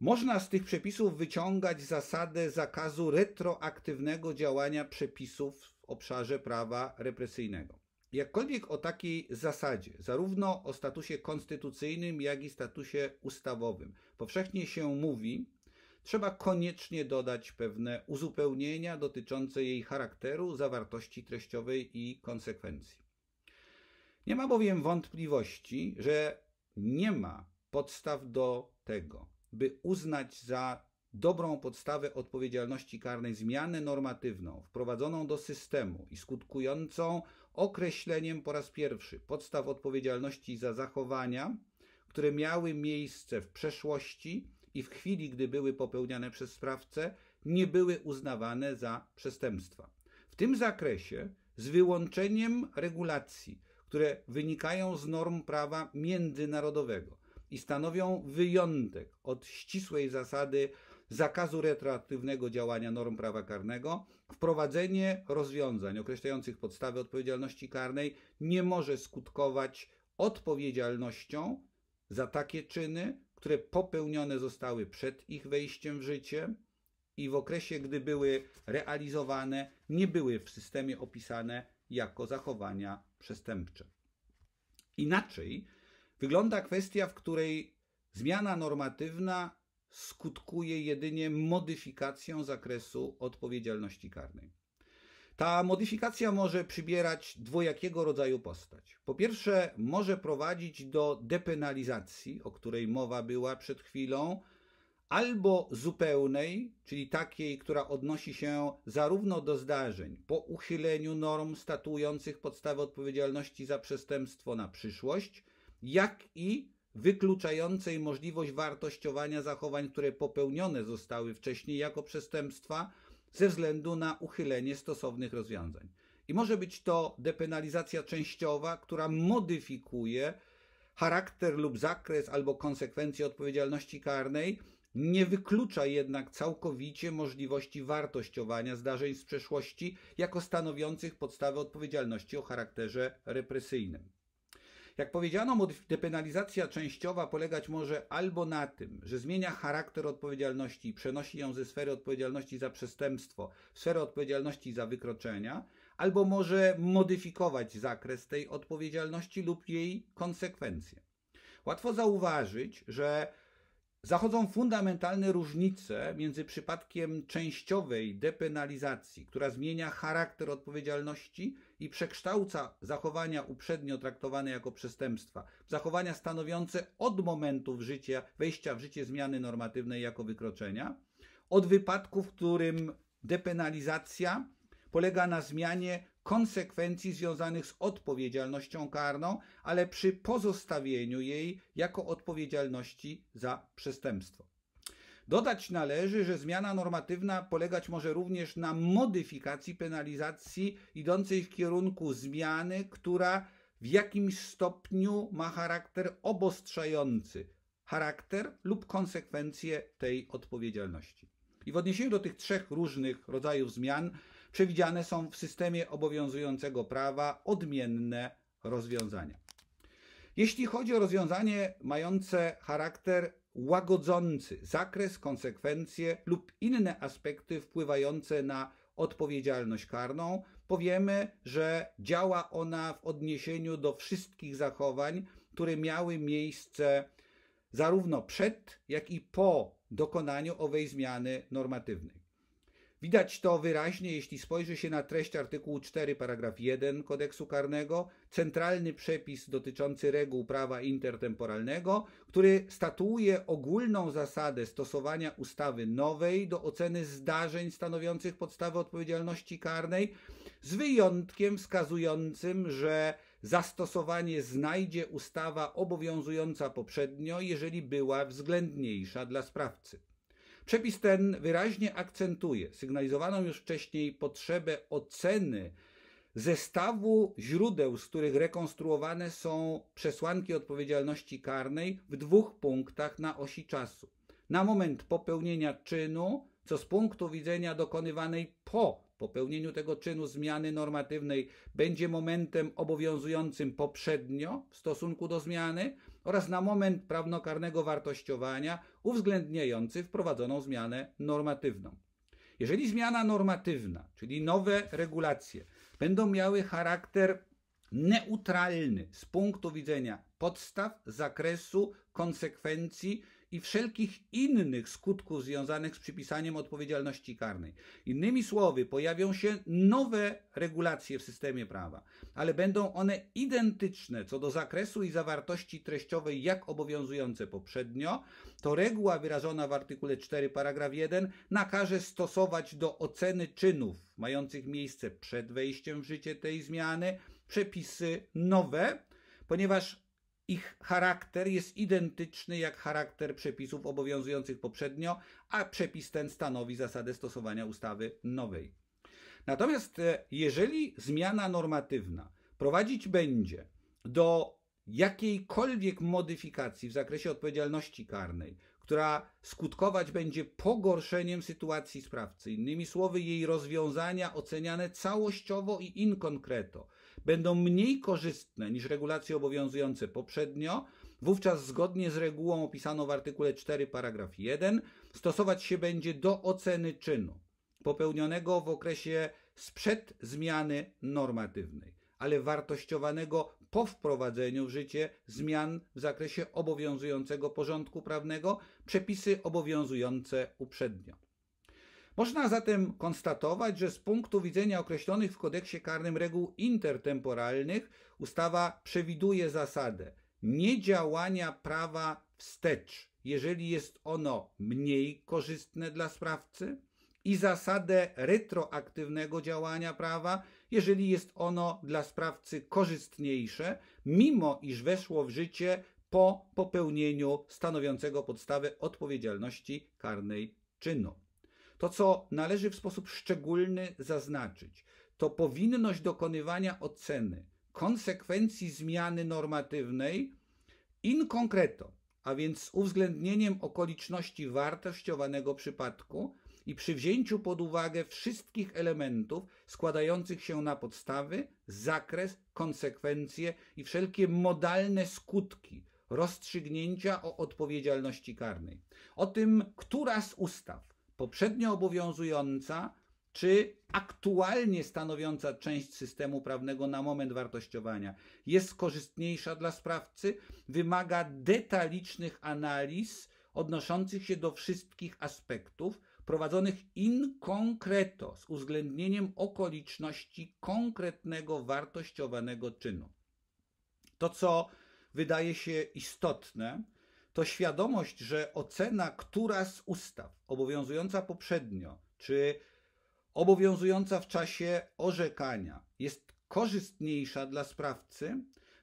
Można z tych przepisów wyciągać zasadę zakazu retroaktywnego działania przepisów w obszarze prawa represyjnego. Jakkolwiek o takiej zasadzie, zarówno o statusie konstytucyjnym, jak i statusie ustawowym, powszechnie się mówi, trzeba koniecznie dodać pewne uzupełnienia dotyczące jej charakteru, zawartości treściowej i konsekwencji. Nie ma bowiem wątpliwości, że nie ma podstaw do tego, by uznać za dobrą podstawę odpowiedzialności karnej zmianę normatywną wprowadzoną do systemu i skutkującą określeniem po raz pierwszy podstaw odpowiedzialności za zachowania, które miały miejsce w przeszłości i w chwili, gdy były popełniane przez sprawcę, nie były uznawane za przestępstwa. W tym zakresie, z wyłączeniem regulacji, które wynikają z norm prawa międzynarodowego i stanowią wyjątek od ścisłej zasady zakazu retroaktywnego działania norm prawa karnego, Wprowadzenie rozwiązań określających podstawy odpowiedzialności karnej nie może skutkować odpowiedzialnością za takie czyny, które popełnione zostały przed ich wejściem w życie i w okresie, gdy były realizowane, nie były w systemie opisane jako zachowania przestępcze. Inaczej wygląda kwestia, w której zmiana normatywna skutkuje jedynie modyfikacją zakresu odpowiedzialności karnej. Ta modyfikacja może przybierać dwojakiego rodzaju postać. Po pierwsze, może prowadzić do depenalizacji, o której mowa była przed chwilą, albo zupełnej, czyli takiej, która odnosi się zarówno do zdarzeń po uchyleniu norm statujących podstawę odpowiedzialności za przestępstwo na przyszłość, jak i wykluczającej możliwość wartościowania zachowań, które popełnione zostały wcześniej jako przestępstwa ze względu na uchylenie stosownych rozwiązań. I może być to depenalizacja częściowa, która modyfikuje charakter lub zakres albo konsekwencje odpowiedzialności karnej, nie wyklucza jednak całkowicie możliwości wartościowania zdarzeń z przeszłości jako stanowiących podstawę odpowiedzialności o charakterze represyjnym. Jak powiedziano, depenalizacja częściowa polegać może albo na tym, że zmienia charakter odpowiedzialności i przenosi ją ze sfery odpowiedzialności za przestępstwo w sferę odpowiedzialności za wykroczenia, albo może modyfikować zakres tej odpowiedzialności lub jej konsekwencje. Łatwo zauważyć, że Zachodzą fundamentalne różnice między przypadkiem częściowej depenalizacji, która zmienia charakter odpowiedzialności i przekształca zachowania uprzednio traktowane jako przestępstwa, zachowania stanowiące od momentu w życie, wejścia w życie zmiany normatywnej jako wykroczenia, od wypadku, w którym depenalizacja polega na zmianie konsekwencji związanych z odpowiedzialnością karną, ale przy pozostawieniu jej jako odpowiedzialności za przestępstwo. Dodać należy, że zmiana normatywna polegać może również na modyfikacji penalizacji idącej w kierunku zmiany, która w jakimś stopniu ma charakter obostrzający charakter lub konsekwencje tej odpowiedzialności. I w odniesieniu do tych trzech różnych rodzajów zmian, przewidziane są w systemie obowiązującego prawa odmienne rozwiązania. Jeśli chodzi o rozwiązanie mające charakter łagodzący zakres, konsekwencje lub inne aspekty wpływające na odpowiedzialność karną, powiemy, że działa ona w odniesieniu do wszystkich zachowań, które miały miejsce zarówno przed, jak i po dokonaniu owej zmiany normatywnej. Widać to wyraźnie, jeśli spojrzy się na treść artykułu 4 paragraf 1 kodeksu karnego, centralny przepis dotyczący reguł prawa intertemporalnego, który statuuje ogólną zasadę stosowania ustawy nowej do oceny zdarzeń stanowiących podstawę odpowiedzialności karnej, z wyjątkiem wskazującym, że zastosowanie znajdzie ustawa obowiązująca poprzednio, jeżeli była względniejsza dla sprawcy. Przepis ten wyraźnie akcentuje sygnalizowaną już wcześniej potrzebę oceny zestawu źródeł, z których rekonstruowane są przesłanki odpowiedzialności karnej w dwóch punktach na osi czasu. Na moment popełnienia czynu, co z punktu widzenia dokonywanej po popełnieniu tego czynu zmiany normatywnej będzie momentem obowiązującym poprzednio w stosunku do zmiany, oraz na moment prawnokarnego wartościowania uwzględniający wprowadzoną zmianę normatywną. Jeżeli zmiana normatywna, czyli nowe regulacje, będą miały charakter neutralny z punktu widzenia podstaw, zakresu, konsekwencji i wszelkich innych skutków związanych z przypisaniem odpowiedzialności karnej. Innymi słowy, pojawią się nowe regulacje w systemie prawa, ale będą one identyczne co do zakresu i zawartości treściowej jak obowiązujące poprzednio, to reguła wyrażona w artykule 4 paragraf 1 nakaże stosować do oceny czynów mających miejsce przed wejściem w życie tej zmiany przepisy nowe, ponieważ ich charakter jest identyczny jak charakter przepisów obowiązujących poprzednio, a przepis ten stanowi zasadę stosowania ustawy nowej. Natomiast e, jeżeli zmiana normatywna prowadzić będzie do jakiejkolwiek modyfikacji w zakresie odpowiedzialności karnej, która skutkować będzie pogorszeniem sytuacji sprawcy. Innymi słowy, jej rozwiązania oceniane całościowo i in concreto będą mniej korzystne niż regulacje obowiązujące poprzednio, wówczas zgodnie z regułą opisaną w artykule 4 paragraf 1 stosować się będzie do oceny czynu popełnionego w okresie sprzed zmiany normatywnej, ale wartościowanego po wprowadzeniu w życie zmian w zakresie obowiązującego porządku prawnego przepisy obowiązujące uprzednio. Można zatem konstatować, że z punktu widzenia określonych w kodeksie karnym reguł intertemporalnych ustawa przewiduje zasadę niedziałania prawa wstecz, jeżeli jest ono mniej korzystne dla sprawcy, i zasadę retroaktywnego działania prawa, jeżeli jest ono dla sprawcy korzystniejsze, mimo iż weszło w życie po popełnieniu stanowiącego podstawę odpowiedzialności karnej czynu. To, co należy w sposób szczególny zaznaczyć, to powinność dokonywania oceny konsekwencji zmiany normatywnej in concreto, a więc z uwzględnieniem okoliczności wartościowanego przypadku i przy wzięciu pod uwagę wszystkich elementów składających się na podstawy, zakres, konsekwencje i wszelkie modalne skutki rozstrzygnięcia o odpowiedzialności karnej. O tym, która z ustaw poprzednio obowiązująca czy aktualnie stanowiąca część systemu prawnego na moment wartościowania jest korzystniejsza dla sprawcy, wymaga detalicznych analiz odnoszących się do wszystkich aspektów, prowadzonych in concreto z uwzględnieniem okoliczności konkretnego wartościowanego czynu. To, co wydaje się istotne, to świadomość, że ocena, która z ustaw obowiązująca poprzednio, czy obowiązująca w czasie orzekania jest korzystniejsza dla sprawcy,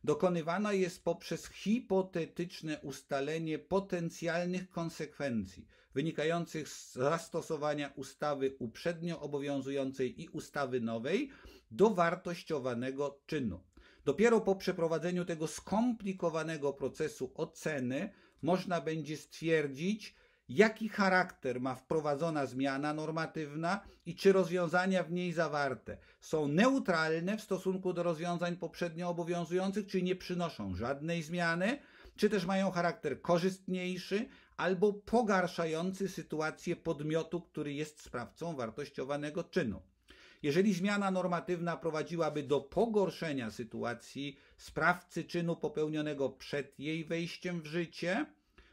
dokonywana jest poprzez hipotetyczne ustalenie potencjalnych konsekwencji wynikających z zastosowania ustawy uprzednio obowiązującej i ustawy nowej do wartościowanego czynu. Dopiero po przeprowadzeniu tego skomplikowanego procesu oceny można będzie stwierdzić, jaki charakter ma wprowadzona zmiana normatywna i czy rozwiązania w niej zawarte są neutralne w stosunku do rozwiązań poprzednio obowiązujących, czy nie przynoszą żadnej zmiany, czy też mają charakter korzystniejszy albo pogarszający sytuację podmiotu, który jest sprawcą wartościowanego czynu. Jeżeli zmiana normatywna prowadziłaby do pogorszenia sytuacji sprawcy czynu popełnionego przed jej wejściem w życie,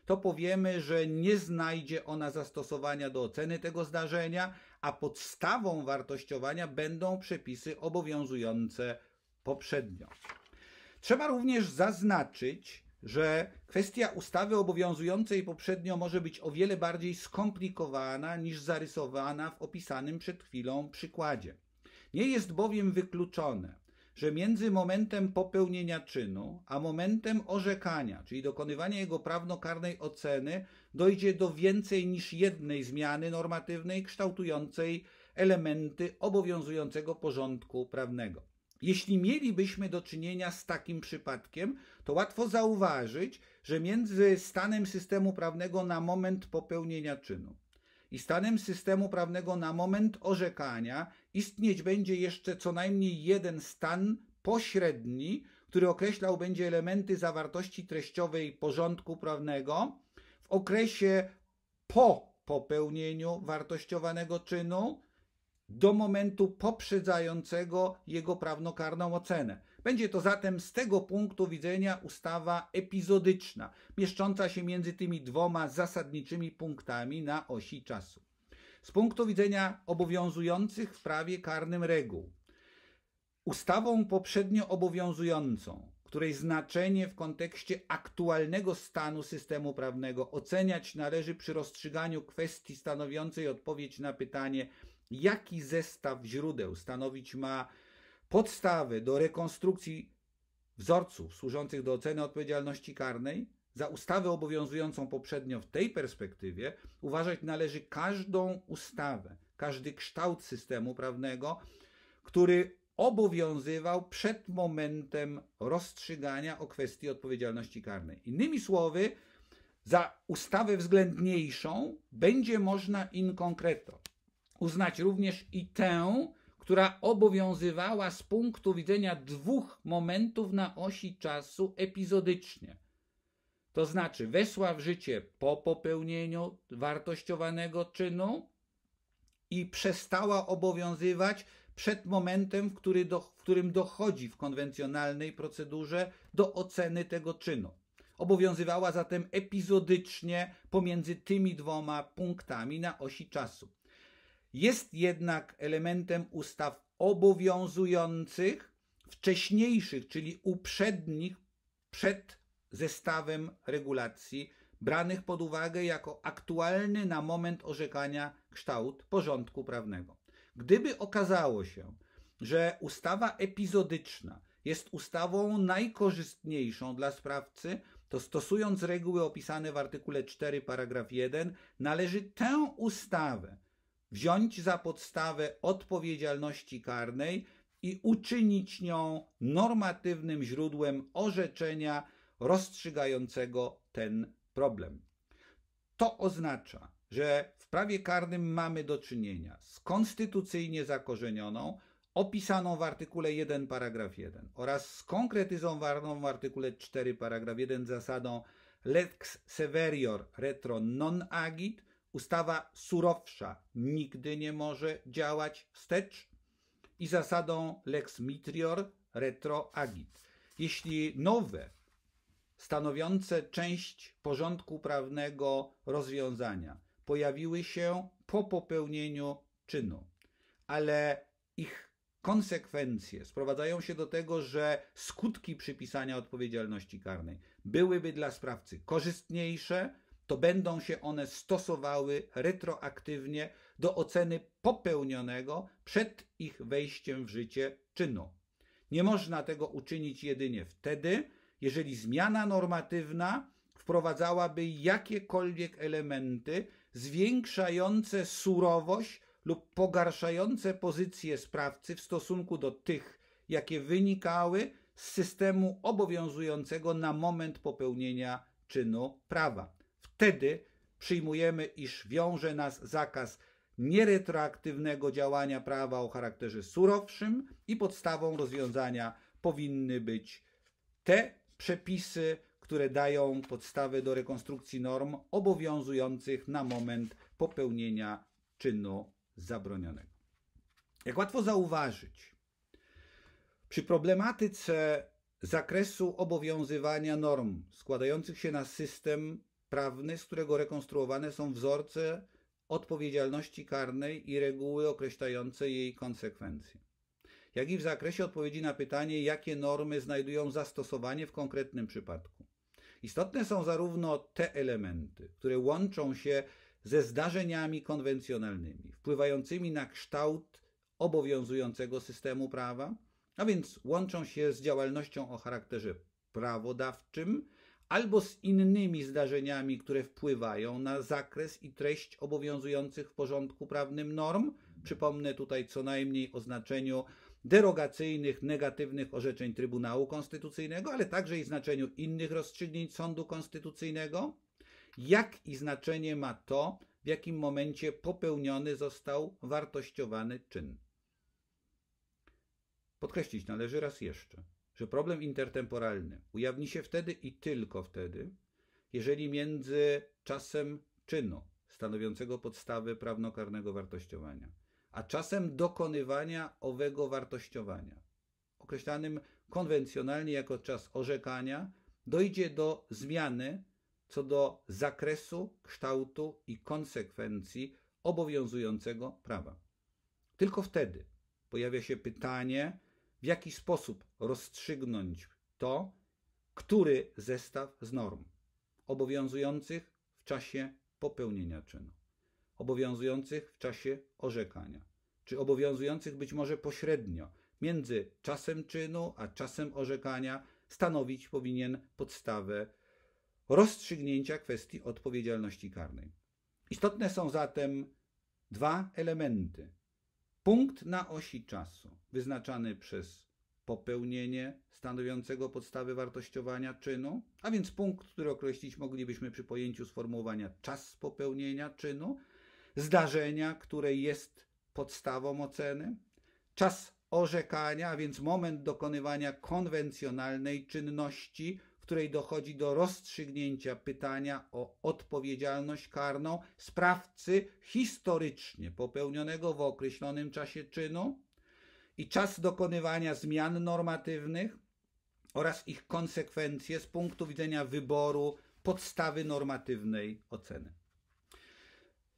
to powiemy, że nie znajdzie ona zastosowania do oceny tego zdarzenia, a podstawą wartościowania będą przepisy obowiązujące poprzednio. Trzeba również zaznaczyć, że kwestia ustawy obowiązującej poprzednio może być o wiele bardziej skomplikowana niż zarysowana w opisanym przed chwilą przykładzie. Nie jest bowiem wykluczone, że między momentem popełnienia czynu a momentem orzekania, czyli dokonywania jego prawnokarnej oceny, dojdzie do więcej niż jednej zmiany normatywnej kształtującej elementy obowiązującego porządku prawnego. Jeśli mielibyśmy do czynienia z takim przypadkiem, to łatwo zauważyć, że między stanem systemu prawnego na moment popełnienia czynu i stanem systemu prawnego na moment orzekania istnieć będzie jeszcze co najmniej jeden stan pośredni, który określał będzie elementy zawartości treściowej porządku prawnego w okresie po popełnieniu wartościowanego czynu do momentu poprzedzającego jego prawnokarną ocenę. Będzie to zatem z tego punktu widzenia ustawa epizodyczna, mieszcząca się między tymi dwoma zasadniczymi punktami na osi czasu. Z punktu widzenia obowiązujących w prawie karnym reguł, ustawą poprzednio obowiązującą, której znaczenie w kontekście aktualnego stanu systemu prawnego oceniać należy przy rozstrzyganiu kwestii stanowiącej odpowiedź na pytanie, jaki zestaw źródeł stanowić ma podstawy do rekonstrukcji wzorców służących do oceny odpowiedzialności karnej, za ustawę obowiązującą poprzednio w tej perspektywie uważać należy każdą ustawę, każdy kształt systemu prawnego, który obowiązywał przed momentem rozstrzygania o kwestii odpowiedzialności karnej. Innymi słowy, za ustawę względniejszą będzie można in concreto, uznać również i tę, która obowiązywała z punktu widzenia dwóch momentów na osi czasu epizodycznie. To znaczy wesła w życie po popełnieniu wartościowanego czynu i przestała obowiązywać przed momentem, w, który do, w którym dochodzi w konwencjonalnej procedurze do oceny tego czynu. Obowiązywała zatem epizodycznie pomiędzy tymi dwoma punktami na osi czasu jest jednak elementem ustaw obowiązujących, wcześniejszych, czyli uprzednich przed zestawem regulacji, branych pod uwagę jako aktualny na moment orzekania kształt porządku prawnego. Gdyby okazało się, że ustawa epizodyczna jest ustawą najkorzystniejszą dla sprawcy, to stosując reguły opisane w artykule 4 paragraf 1 należy tę ustawę wziąć za podstawę odpowiedzialności karnej i uczynić nią normatywnym źródłem orzeczenia rozstrzygającego ten problem. To oznacza, że w prawie karnym mamy do czynienia z konstytucyjnie zakorzenioną, opisaną w artykule 1 paragraf 1 oraz skonkretyzowaną w artykule 4 paragraf 1 zasadą lex severior retro non agit, Ustawa surowsza nigdy nie może działać wstecz i zasadą lex mitrior retro agit. Jeśli nowe, stanowiące część porządku prawnego rozwiązania pojawiły się po popełnieniu czynu, ale ich konsekwencje sprowadzają się do tego, że skutki przypisania odpowiedzialności karnej byłyby dla sprawcy korzystniejsze to będą się one stosowały retroaktywnie do oceny popełnionego przed ich wejściem w życie czynu. Nie można tego uczynić jedynie wtedy, jeżeli zmiana normatywna wprowadzałaby jakiekolwiek elementy zwiększające surowość lub pogarszające pozycję sprawcy w stosunku do tych, jakie wynikały z systemu obowiązującego na moment popełnienia czynu prawa. Wtedy przyjmujemy, iż wiąże nas zakaz nieretroaktywnego działania prawa o charakterze surowszym i podstawą rozwiązania powinny być te przepisy, które dają podstawy do rekonstrukcji norm obowiązujących na moment popełnienia czynu zabronionego. Jak łatwo zauważyć, przy problematyce zakresu obowiązywania norm składających się na system prawny, z którego rekonstruowane są wzorce odpowiedzialności karnej i reguły określające jej konsekwencje. Jak i w zakresie odpowiedzi na pytanie, jakie normy znajdują zastosowanie w konkretnym przypadku. Istotne są zarówno te elementy, które łączą się ze zdarzeniami konwencjonalnymi, wpływającymi na kształt obowiązującego systemu prawa, a więc łączą się z działalnością o charakterze prawodawczym, albo z innymi zdarzeniami, które wpływają na zakres i treść obowiązujących w porządku prawnym norm. Przypomnę tutaj co najmniej o znaczeniu derogacyjnych, negatywnych orzeczeń Trybunału Konstytucyjnego, ale także i znaczeniu innych rozstrzygnięć Sądu Konstytucyjnego, jak i znaczenie ma to, w jakim momencie popełniony został wartościowany czyn. Podkreślić należy raz jeszcze, że problem intertemporalny ujawni się wtedy i tylko wtedy, jeżeli między czasem czynu stanowiącego podstawę prawnokarnego wartościowania, a czasem dokonywania owego wartościowania, określanym konwencjonalnie jako czas orzekania, dojdzie do zmiany co do zakresu, kształtu i konsekwencji obowiązującego prawa. Tylko wtedy pojawia się pytanie w jaki sposób rozstrzygnąć to, który zestaw z norm obowiązujących w czasie popełnienia czynu, obowiązujących w czasie orzekania, czy obowiązujących być może pośrednio między czasem czynu a czasem orzekania, stanowić powinien podstawę rozstrzygnięcia kwestii odpowiedzialności karnej. Istotne są zatem dwa elementy Punkt na osi czasu, wyznaczany przez popełnienie stanowiącego podstawę wartościowania czynu, a więc punkt, który określić moglibyśmy przy pojęciu sformułowania czas popełnienia czynu, zdarzenia, które jest podstawą oceny, czas orzekania, a więc moment dokonywania konwencjonalnej czynności, której dochodzi do rozstrzygnięcia pytania o odpowiedzialność karną sprawcy historycznie popełnionego w określonym czasie czynu i czas dokonywania zmian normatywnych oraz ich konsekwencje z punktu widzenia wyboru podstawy normatywnej oceny.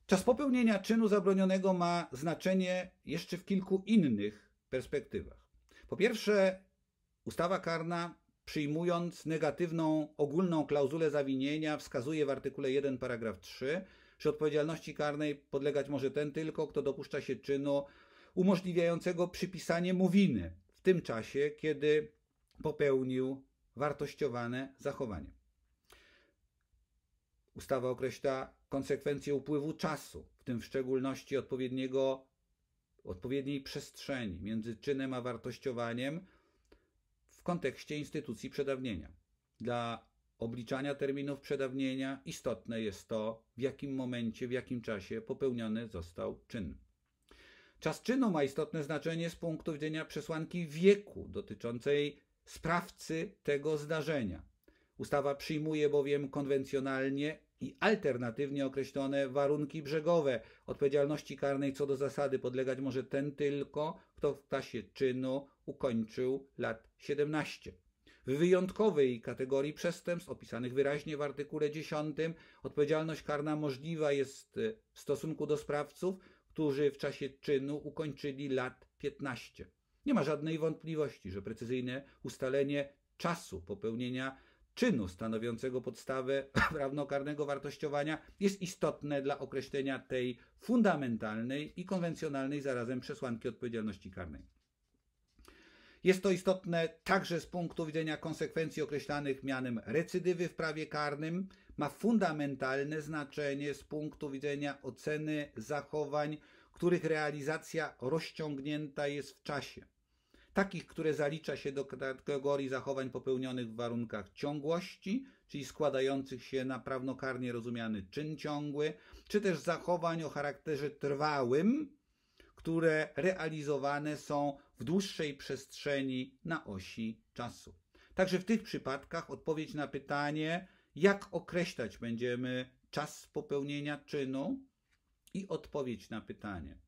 Czas popełnienia czynu zabronionego ma znaczenie jeszcze w kilku innych perspektywach. Po pierwsze, ustawa karna przyjmując negatywną ogólną klauzulę zawinienia, wskazuje w artykule 1 paragraf 3, że odpowiedzialności karnej podlegać może ten tylko, kto dopuszcza się czynu umożliwiającego przypisanie mu winy w tym czasie, kiedy popełnił wartościowane zachowanie. Ustawa określa konsekwencje upływu czasu, w tym w szczególności odpowiedniego, odpowiedniej przestrzeni między czynem a wartościowaniem, w kontekście instytucji przedawnienia. Dla obliczania terminów przedawnienia istotne jest to, w jakim momencie, w jakim czasie popełniony został czyn. Czas czynu ma istotne znaczenie z punktu widzenia przesłanki wieku dotyczącej sprawcy tego zdarzenia. Ustawa przyjmuje bowiem konwencjonalnie i alternatywnie określone warunki brzegowe. Odpowiedzialności karnej co do zasady podlegać może ten tylko, kto w czasie czynu ukończył lat 17. W wyjątkowej kategorii przestępstw opisanych wyraźnie w artykule 10 odpowiedzialność karna możliwa jest e, w stosunku do sprawców, którzy w czasie czynu ukończyli lat 15. Nie ma żadnej wątpliwości, że precyzyjne ustalenie czasu popełnienia czynu stanowiącego podstawę prawnokarnego wartościowania jest istotne dla określenia tej fundamentalnej i konwencjonalnej zarazem przesłanki odpowiedzialności karnej. Jest to istotne także z punktu widzenia konsekwencji określanych mianem recydywy w prawie karnym. Ma fundamentalne znaczenie z punktu widzenia oceny zachowań, których realizacja rozciągnięta jest w czasie. Takich, które zalicza się do kategorii zachowań popełnionych w warunkach ciągłości, czyli składających się na prawnokarnie rozumiany czyn ciągły, czy też zachowań o charakterze trwałym, które realizowane są w dłuższej przestrzeni na osi czasu. Także w tych przypadkach odpowiedź na pytanie, jak określać będziemy czas popełnienia czynu i odpowiedź na pytanie,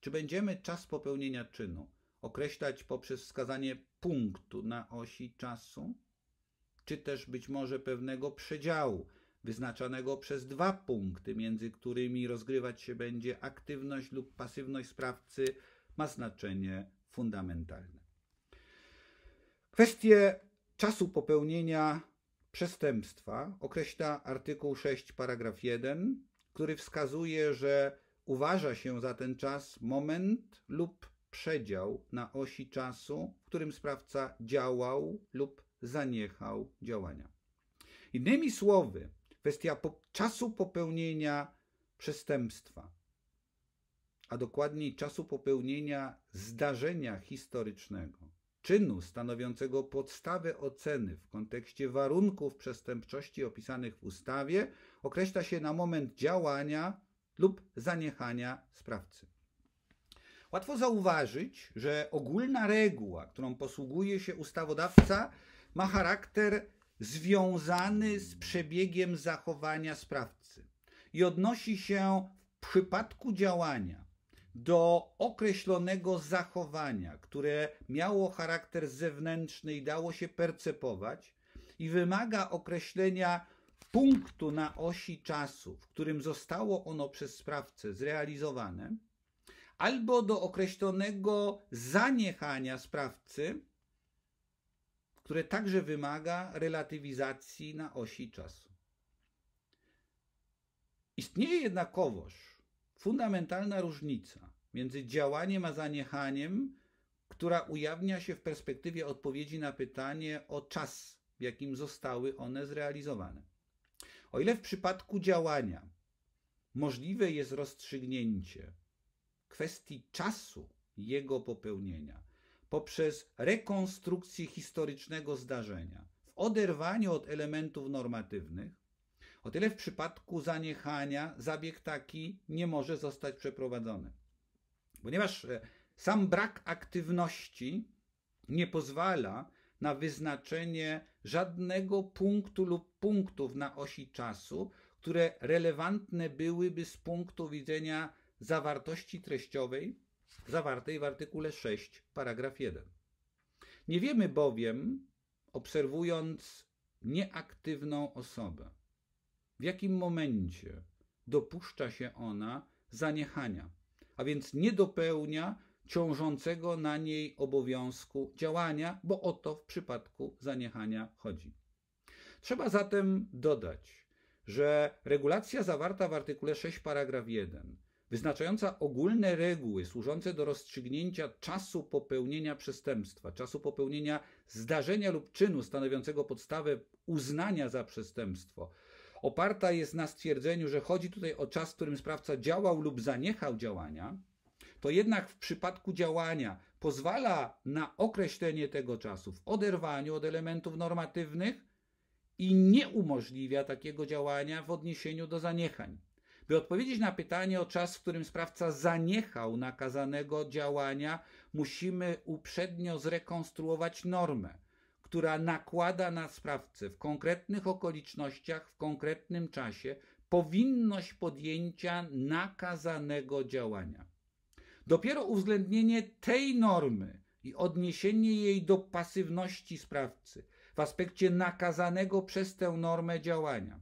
czy będziemy czas popełnienia czynu określać poprzez wskazanie punktu na osi czasu, czy też być może pewnego przedziału, wyznaczonego przez dwa punkty, między którymi rozgrywać się będzie aktywność lub pasywność sprawcy, ma znaczenie fundamentalne. Kwestię czasu popełnienia przestępstwa określa artykuł 6, paragraf 1, który wskazuje, że uważa się za ten czas moment lub przedział na osi czasu, w którym sprawca działał lub zaniechał działania. Innymi słowy, kwestia po czasu popełnienia przestępstwa, a dokładniej czasu popełnienia zdarzenia historycznego, czynu stanowiącego podstawę oceny w kontekście warunków przestępczości opisanych w ustawie, określa się na moment działania lub zaniechania sprawcy. Łatwo zauważyć, że ogólna reguła, którą posługuje się ustawodawca, ma charakter związany z przebiegiem zachowania sprawcy i odnosi się w przypadku działania do określonego zachowania, które miało charakter zewnętrzny i dało się percepować, i wymaga określenia punktu na osi czasu, w którym zostało ono przez sprawcę zrealizowane, albo do określonego zaniechania sprawcy które także wymaga relatywizacji na osi czasu. Istnieje jednakowoż fundamentalna różnica między działaniem a zaniechaniem, która ujawnia się w perspektywie odpowiedzi na pytanie o czas, w jakim zostały one zrealizowane. O ile w przypadku działania możliwe jest rozstrzygnięcie kwestii czasu jego popełnienia, poprzez rekonstrukcję historycznego zdarzenia, w oderwaniu od elementów normatywnych, o tyle w przypadku zaniechania zabieg taki nie może zostać przeprowadzony. Ponieważ e, sam brak aktywności nie pozwala na wyznaczenie żadnego punktu lub punktów na osi czasu, które relewantne byłyby z punktu widzenia zawartości treściowej zawartej w artykule 6, paragraf 1. Nie wiemy bowiem, obserwując nieaktywną osobę, w jakim momencie dopuszcza się ona zaniechania, a więc nie dopełnia ciążącego na niej obowiązku działania, bo o to w przypadku zaniechania chodzi. Trzeba zatem dodać, że regulacja zawarta w artykule 6 paragraf 1 wyznaczająca ogólne reguły służące do rozstrzygnięcia czasu popełnienia przestępstwa, czasu popełnienia zdarzenia lub czynu stanowiącego podstawę uznania za przestępstwo. Oparta jest na stwierdzeniu, że chodzi tutaj o czas, w którym sprawca działał lub zaniechał działania, to jednak w przypadku działania pozwala na określenie tego czasu w oderwaniu od elementów normatywnych i nie umożliwia takiego działania w odniesieniu do zaniechań. By odpowiedzieć na pytanie o czas, w którym sprawca zaniechał nakazanego działania, musimy uprzednio zrekonstruować normę, która nakłada na sprawcę w konkretnych okolicznościach, w konkretnym czasie powinność podjęcia nakazanego działania. Dopiero uwzględnienie tej normy i odniesienie jej do pasywności sprawcy w aspekcie nakazanego przez tę normę działania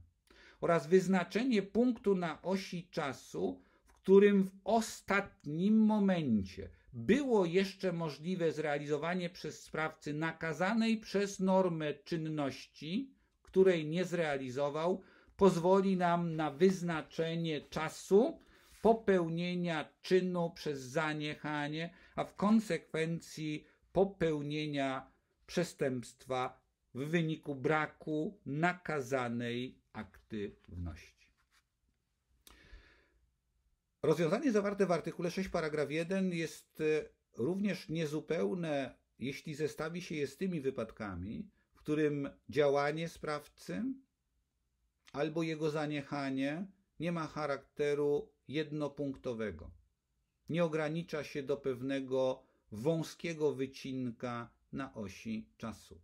oraz wyznaczenie punktu na osi czasu, w którym w ostatnim momencie było jeszcze możliwe zrealizowanie przez sprawcy nakazanej przez normę czynności, której nie zrealizował, pozwoli nam na wyznaczenie czasu popełnienia czynu przez zaniechanie, a w konsekwencji popełnienia przestępstwa w wyniku braku nakazanej aktywności. Rozwiązanie zawarte w artykule 6 paragraf 1 jest e, również niezupełne, jeśli zestawi się je z tymi wypadkami, w którym działanie sprawcy albo jego zaniechanie nie ma charakteru jednopunktowego. Nie ogranicza się do pewnego wąskiego wycinka na osi czasu.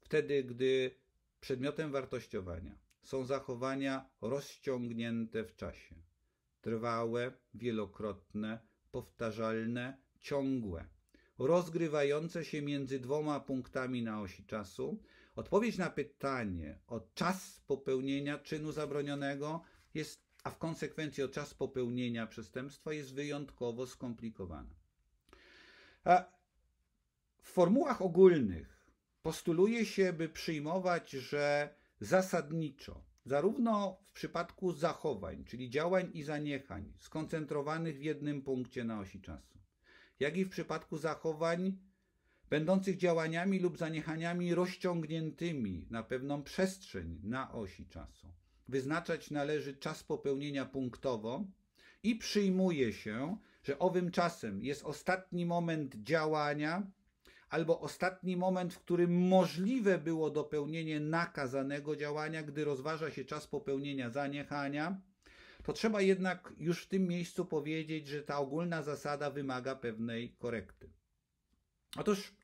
Wtedy, gdy Przedmiotem wartościowania są zachowania rozciągnięte w czasie, trwałe, wielokrotne, powtarzalne, ciągłe, rozgrywające się między dwoma punktami na osi czasu. Odpowiedź na pytanie o czas popełnienia czynu zabronionego jest, a w konsekwencji o czas popełnienia przestępstwa jest wyjątkowo skomplikowana. A w formułach ogólnych postuluje się, by przyjmować, że zasadniczo, zarówno w przypadku zachowań, czyli działań i zaniechań, skoncentrowanych w jednym punkcie na osi czasu, jak i w przypadku zachowań będących działaniami lub zaniechaniami rozciągniętymi na pewną przestrzeń na osi czasu. Wyznaczać należy czas popełnienia punktowo i przyjmuje się, że owym czasem jest ostatni moment działania albo ostatni moment, w którym możliwe było dopełnienie nakazanego działania, gdy rozważa się czas popełnienia zaniechania, to trzeba jednak już w tym miejscu powiedzieć, że ta ogólna zasada wymaga pewnej korekty. Otóż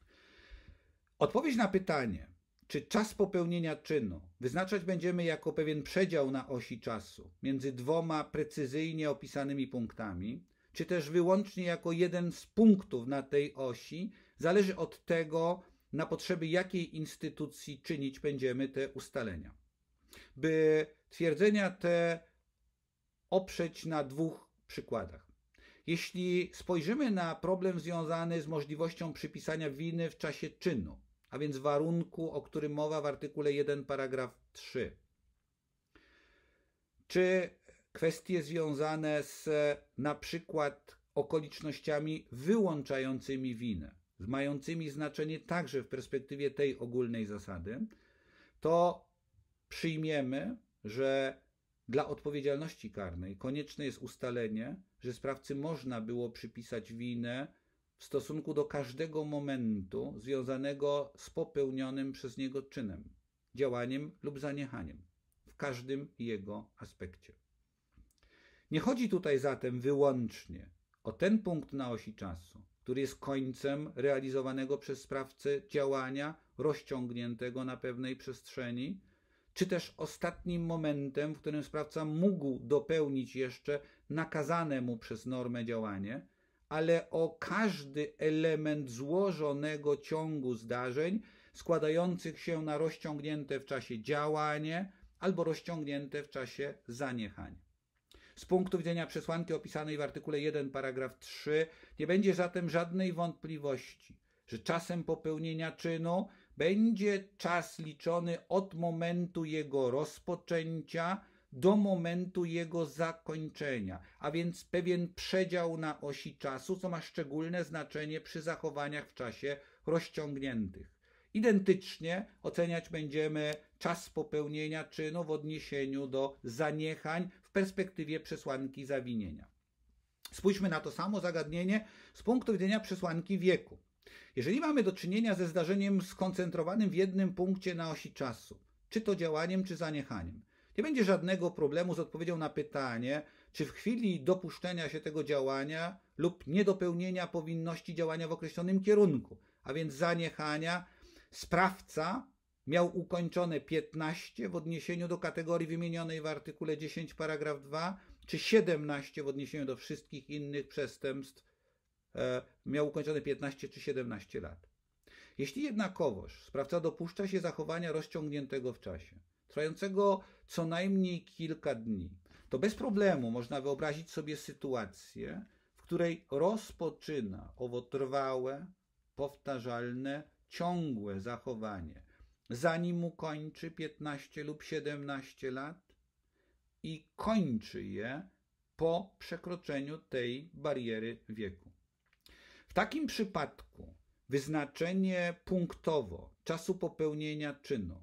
odpowiedź na pytanie, czy czas popełnienia czynu wyznaczać będziemy jako pewien przedział na osi czasu między dwoma precyzyjnie opisanymi punktami, czy też wyłącznie jako jeden z punktów na tej osi, Zależy od tego, na potrzeby jakiej instytucji czynić będziemy te ustalenia. By twierdzenia te oprzeć na dwóch przykładach. Jeśli spojrzymy na problem związany z możliwością przypisania winy w czasie czynu, a więc warunku, o którym mowa w artykule 1 paragraf 3, czy kwestie związane z na przykład okolicznościami wyłączającymi winę, mającymi znaczenie także w perspektywie tej ogólnej zasady, to przyjmiemy, że dla odpowiedzialności karnej konieczne jest ustalenie, że sprawcy można było przypisać winę w stosunku do każdego momentu związanego z popełnionym przez niego czynem, działaniem lub zaniechaniem, w każdym jego aspekcie. Nie chodzi tutaj zatem wyłącznie o ten punkt na osi czasu, który jest końcem realizowanego przez sprawcę działania rozciągniętego na pewnej przestrzeni, czy też ostatnim momentem, w którym sprawca mógł dopełnić jeszcze nakazane mu przez normę działanie, ale o każdy element złożonego ciągu zdarzeń składających się na rozciągnięte w czasie działanie albo rozciągnięte w czasie zaniechania z punktu widzenia przesłanki opisanej w artykule 1 paragraf 3 nie będzie zatem żadnej wątpliwości, że czasem popełnienia czynu będzie czas liczony od momentu jego rozpoczęcia do momentu jego zakończenia, a więc pewien przedział na osi czasu, co ma szczególne znaczenie przy zachowaniach w czasie rozciągniętych. Identycznie oceniać będziemy czas popełnienia czynu w odniesieniu do zaniechań perspektywie przesłanki zawinienia. Spójrzmy na to samo zagadnienie z punktu widzenia przesłanki wieku. Jeżeli mamy do czynienia ze zdarzeniem skoncentrowanym w jednym punkcie na osi czasu, czy to działaniem, czy zaniechaniem, nie będzie żadnego problemu z odpowiedzią na pytanie, czy w chwili dopuszczenia się tego działania lub niedopełnienia powinności działania w określonym kierunku, a więc zaniechania, sprawca miał ukończone 15 w odniesieniu do kategorii wymienionej w artykule 10 paragraf 2, czy 17 w odniesieniu do wszystkich innych przestępstw e, miał ukończone 15 czy 17 lat. Jeśli jednakowoż sprawca dopuszcza się zachowania rozciągniętego w czasie, trwającego co najmniej kilka dni, to bez problemu można wyobrazić sobie sytuację, w której rozpoczyna owo trwałe, powtarzalne, ciągłe zachowanie – zanim ukończy 15 lub 17 lat i kończy je po przekroczeniu tej bariery wieku. W takim przypadku wyznaczenie punktowo czasu popełnienia czynu,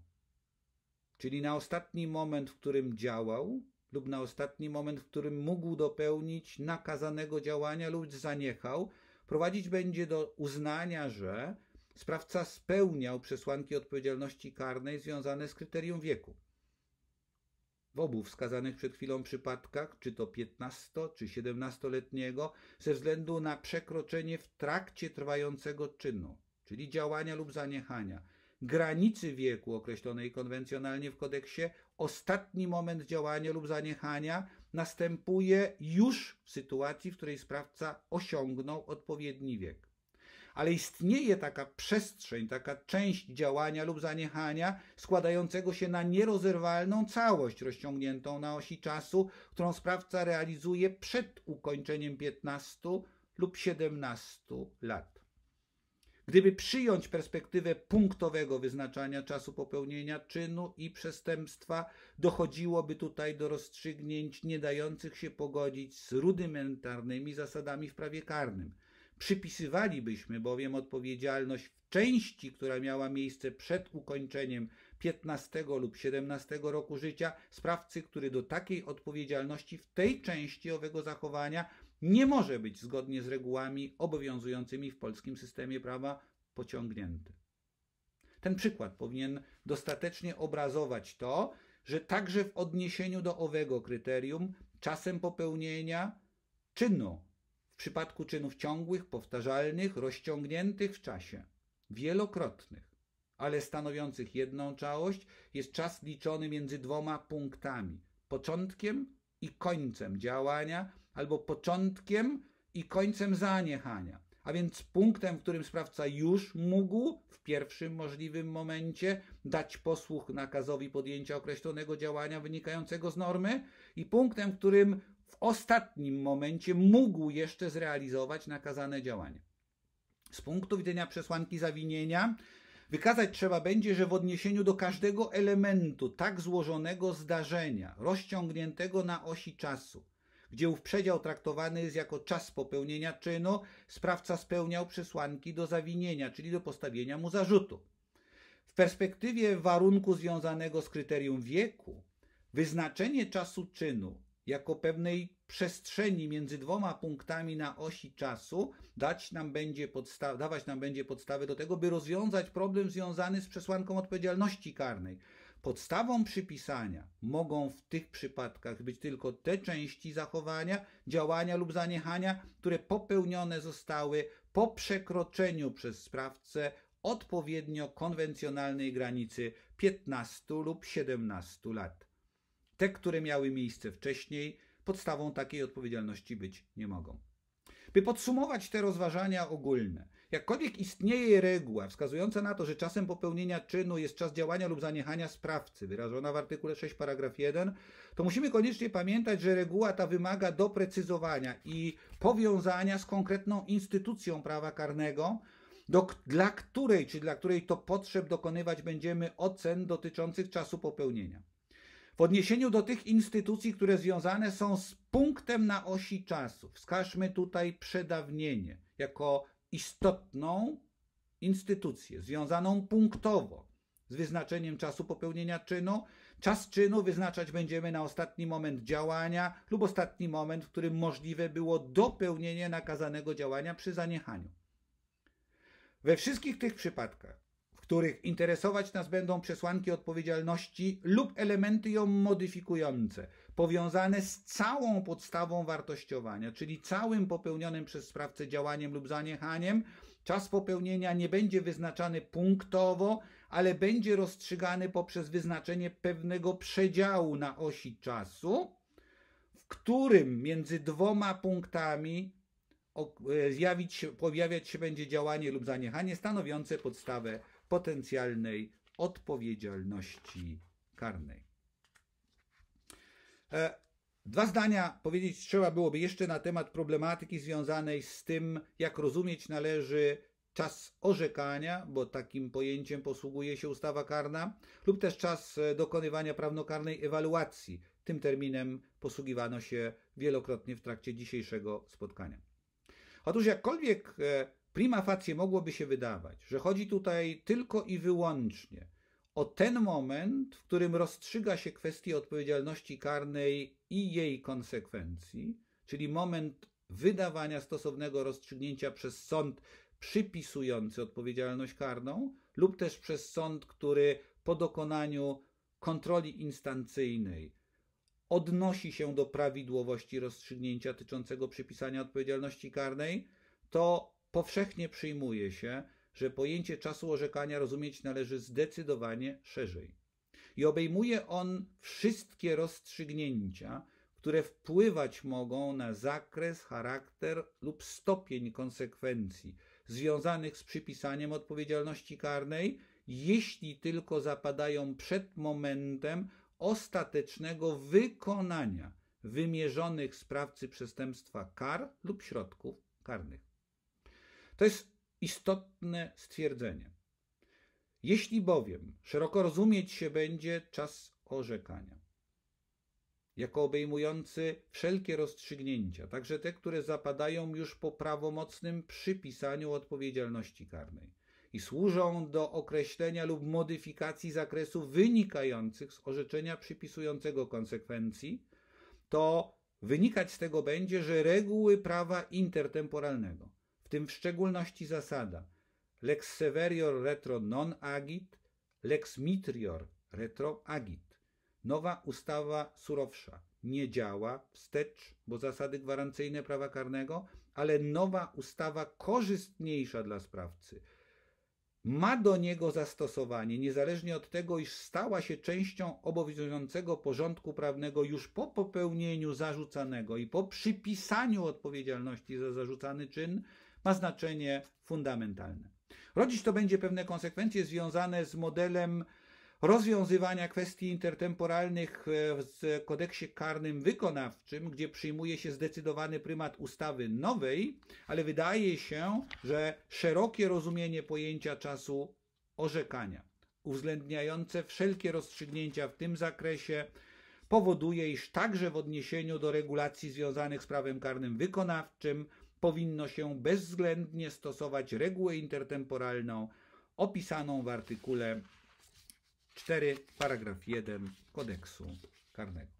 czyli na ostatni moment, w którym działał, lub na ostatni moment, w którym mógł dopełnić nakazanego działania lub zaniechał, prowadzić będzie do uznania, że sprawca spełniał przesłanki odpowiedzialności karnej związane z kryterium wieku. W obu wskazanych przed chwilą przypadkach, czy to 15 czy 17-letniego, ze względu na przekroczenie w trakcie trwającego czynu, czyli działania lub zaniechania, granicy wieku określonej konwencjonalnie w kodeksie, ostatni moment działania lub zaniechania następuje już w sytuacji, w której sprawca osiągnął odpowiedni wiek ale istnieje taka przestrzeń, taka część działania lub zaniechania składającego się na nierozerwalną całość rozciągniętą na osi czasu, którą sprawca realizuje przed ukończeniem 15 lub 17 lat. Gdyby przyjąć perspektywę punktowego wyznaczania czasu popełnienia czynu i przestępstwa, dochodziłoby tutaj do rozstrzygnięć nie dających się pogodzić z rudymentarnymi zasadami w prawie karnym – Przypisywalibyśmy bowiem odpowiedzialność w części, która miała miejsce przed ukończeniem 15 lub 17 roku życia, sprawcy, który do takiej odpowiedzialności w tej części owego zachowania nie może być zgodnie z regułami obowiązującymi w polskim systemie prawa pociągnięty. Ten przykład powinien dostatecznie obrazować to, że także w odniesieniu do owego kryterium czasem popełnienia czynu przypadku czynów ciągłych, powtarzalnych, rozciągniętych w czasie, wielokrotnych, ale stanowiących jedną całość, jest czas liczony między dwoma punktami początkiem i końcem działania, albo początkiem i końcem zaniechania. A więc punktem, w którym sprawca już mógł w pierwszym możliwym momencie dać posłuch nakazowi podjęcia określonego działania wynikającego z normy, i punktem, w którym w ostatnim momencie mógł jeszcze zrealizować nakazane działanie. Z punktu widzenia przesłanki zawinienia, Wykazać trzeba będzie, że w odniesieniu do każdego elementu tak złożonego zdarzenia, rozciągniętego na osi czasu, gdzie ów przedział traktowany jest jako czas popełnienia czynu, sprawca spełniał przesłanki do zawinienia, czyli do postawienia mu zarzutu. W perspektywie warunku związanego z kryterium wieku, wyznaczenie czasu czynu jako pewnej przestrzeni między dwoma punktami na osi czasu dać nam będzie podstaw, dawać nam będzie podstawy do tego, by rozwiązać problem związany z przesłanką odpowiedzialności karnej. Podstawą przypisania mogą w tych przypadkach być tylko te części zachowania, działania lub zaniechania, które popełnione zostały po przekroczeniu przez sprawcę odpowiednio konwencjonalnej granicy 15 lub 17 lat. Te, które miały miejsce wcześniej, podstawą takiej odpowiedzialności być nie mogą. By podsumować te rozważania ogólne, jakkolwiek istnieje reguła wskazująca na to, że czasem popełnienia czynu jest czas działania lub zaniechania sprawcy, wyrażona w artykule 6 paragraf 1, to musimy koniecznie pamiętać, że reguła ta wymaga doprecyzowania i powiązania z konkretną instytucją prawa karnego, do, dla której czy dla której to potrzeb dokonywać będziemy ocen dotyczących czasu popełnienia. W odniesieniu do tych instytucji, które związane są z punktem na osi czasu, wskażmy tutaj przedawnienie jako istotną instytucję związaną punktowo z wyznaczeniem czasu popełnienia czynu. Czas czynu wyznaczać będziemy na ostatni moment działania lub ostatni moment, w którym możliwe było dopełnienie nakazanego działania przy zaniechaniu. We wszystkich tych przypadkach których interesować nas będą przesłanki odpowiedzialności lub elementy ją modyfikujące, powiązane z całą podstawą wartościowania, czyli całym popełnionym przez sprawcę działaniem lub zaniechaniem. Czas popełnienia nie będzie wyznaczany punktowo, ale będzie rozstrzygany poprzez wyznaczenie pewnego przedziału na osi czasu, w którym między dwoma punktami e, zjawić, pojawiać się będzie działanie lub zaniechanie stanowiące podstawę potencjalnej odpowiedzialności karnej. E, dwa zdania powiedzieć trzeba byłoby jeszcze na temat problematyki związanej z tym, jak rozumieć należy czas orzekania, bo takim pojęciem posługuje się ustawa karna, lub też czas e, dokonywania prawnokarnej ewaluacji. Tym terminem posługiwano się wielokrotnie w trakcie dzisiejszego spotkania. Otóż jakkolwiek e, prima facie mogłoby się wydawać, że chodzi tutaj tylko i wyłącznie o ten moment, w którym rozstrzyga się kwestię odpowiedzialności karnej i jej konsekwencji, czyli moment wydawania stosownego rozstrzygnięcia przez sąd przypisujący odpowiedzialność karną, lub też przez sąd, który po dokonaniu kontroli instancyjnej odnosi się do prawidłowości rozstrzygnięcia tyczącego przypisania odpowiedzialności karnej, to powszechnie przyjmuje się, że pojęcie czasu orzekania rozumieć należy zdecydowanie szerzej. I obejmuje on wszystkie rozstrzygnięcia, które wpływać mogą na zakres, charakter lub stopień konsekwencji związanych z przypisaniem odpowiedzialności karnej, jeśli tylko zapadają przed momentem ostatecznego wykonania wymierzonych sprawcy przestępstwa kar lub środków karnych. To jest istotne stwierdzenie. Jeśli bowiem szeroko rozumieć się będzie czas orzekania, jako obejmujący wszelkie rozstrzygnięcia, także te, które zapadają już po prawomocnym przypisaniu odpowiedzialności karnej i służą do określenia lub modyfikacji zakresu wynikających z orzeczenia przypisującego konsekwencji, to wynikać z tego będzie, że reguły prawa intertemporalnego w tym w szczególności zasada lex severior retro non agit, lex mitrior retro agit. Nowa ustawa surowsza nie działa wstecz, bo zasady gwarancyjne prawa karnego, ale nowa ustawa korzystniejsza dla sprawcy ma do niego zastosowanie, niezależnie od tego, iż stała się częścią obowiązującego porządku prawnego już po popełnieniu zarzucanego i po przypisaniu odpowiedzialności za zarzucany czyn, ma znaczenie fundamentalne. Rodzić to będzie pewne konsekwencje związane z modelem rozwiązywania kwestii intertemporalnych e, w kodeksie karnym wykonawczym, gdzie przyjmuje się zdecydowany prymat ustawy nowej, ale wydaje się, że szerokie rozumienie pojęcia czasu orzekania, uwzględniające wszelkie rozstrzygnięcia w tym zakresie, powoduje, iż także w odniesieniu do regulacji związanych z prawem karnym wykonawczym powinno się bezwzględnie stosować regułę intertemporalną opisaną w artykule 4 paragraf 1 kodeksu karnego.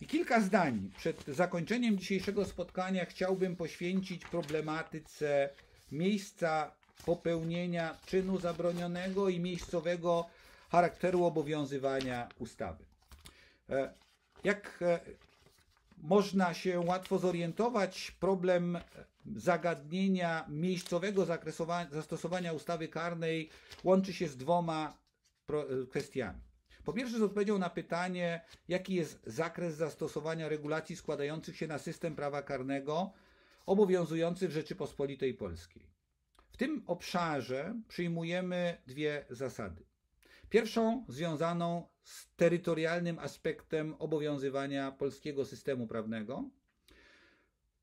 I kilka zdań przed zakończeniem dzisiejszego spotkania chciałbym poświęcić problematyce miejsca popełnienia czynu zabronionego i miejscowego charakteru obowiązywania ustawy. E, jak e, można się łatwo zorientować, problem zagadnienia miejscowego zastosowania ustawy karnej łączy się z dwoma e, kwestiami. Po pierwsze, z odpowiedzią na pytanie, jaki jest zakres zastosowania regulacji składających się na system prawa karnego obowiązujący w Rzeczypospolitej Polskiej. W tym obszarze przyjmujemy dwie zasady. Pierwszą związaną z terytorialnym aspektem obowiązywania polskiego systemu prawnego,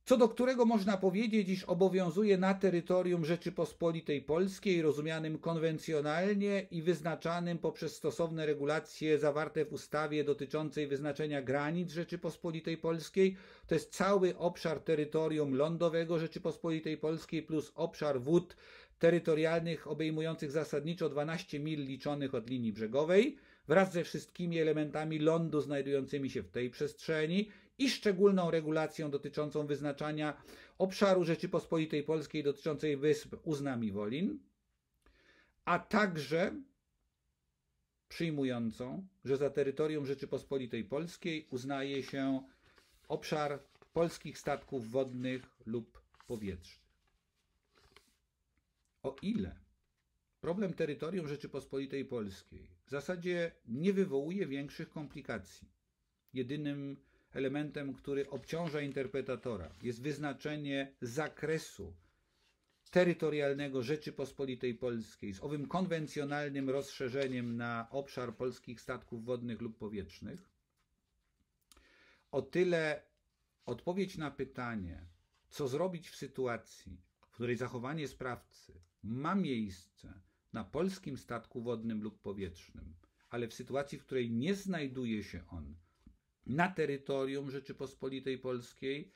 co do którego można powiedzieć, iż obowiązuje na terytorium Rzeczypospolitej Polskiej, rozumianym konwencjonalnie i wyznaczanym poprzez stosowne regulacje zawarte w ustawie dotyczącej wyznaczenia granic Rzeczypospolitej Polskiej. To jest cały obszar terytorium lądowego Rzeczypospolitej Polskiej plus obszar wód terytorialnych obejmujących zasadniczo 12 mil liczonych od linii brzegowej, wraz ze wszystkimi elementami lądu znajdującymi się w tej przestrzeni i szczególną regulacją dotyczącą wyznaczania obszaru Rzeczypospolitej Polskiej dotyczącej wysp Uznami Wolin, a także przyjmującą, że za terytorium Rzeczypospolitej Polskiej uznaje się obszar polskich statków wodnych lub powietrznych. O ile problem terytorium Rzeczypospolitej Polskiej w zasadzie nie wywołuje większych komplikacji. Jedynym elementem, który obciąża interpretatora, jest wyznaczenie zakresu terytorialnego Rzeczypospolitej Polskiej z owym konwencjonalnym rozszerzeniem na obszar polskich statków wodnych lub powietrznych. O tyle odpowiedź na pytanie, co zrobić w sytuacji, której zachowanie sprawcy ma miejsce na polskim statku wodnym lub powietrznym, ale w sytuacji, w której nie znajduje się on na terytorium Rzeczypospolitej Polskiej,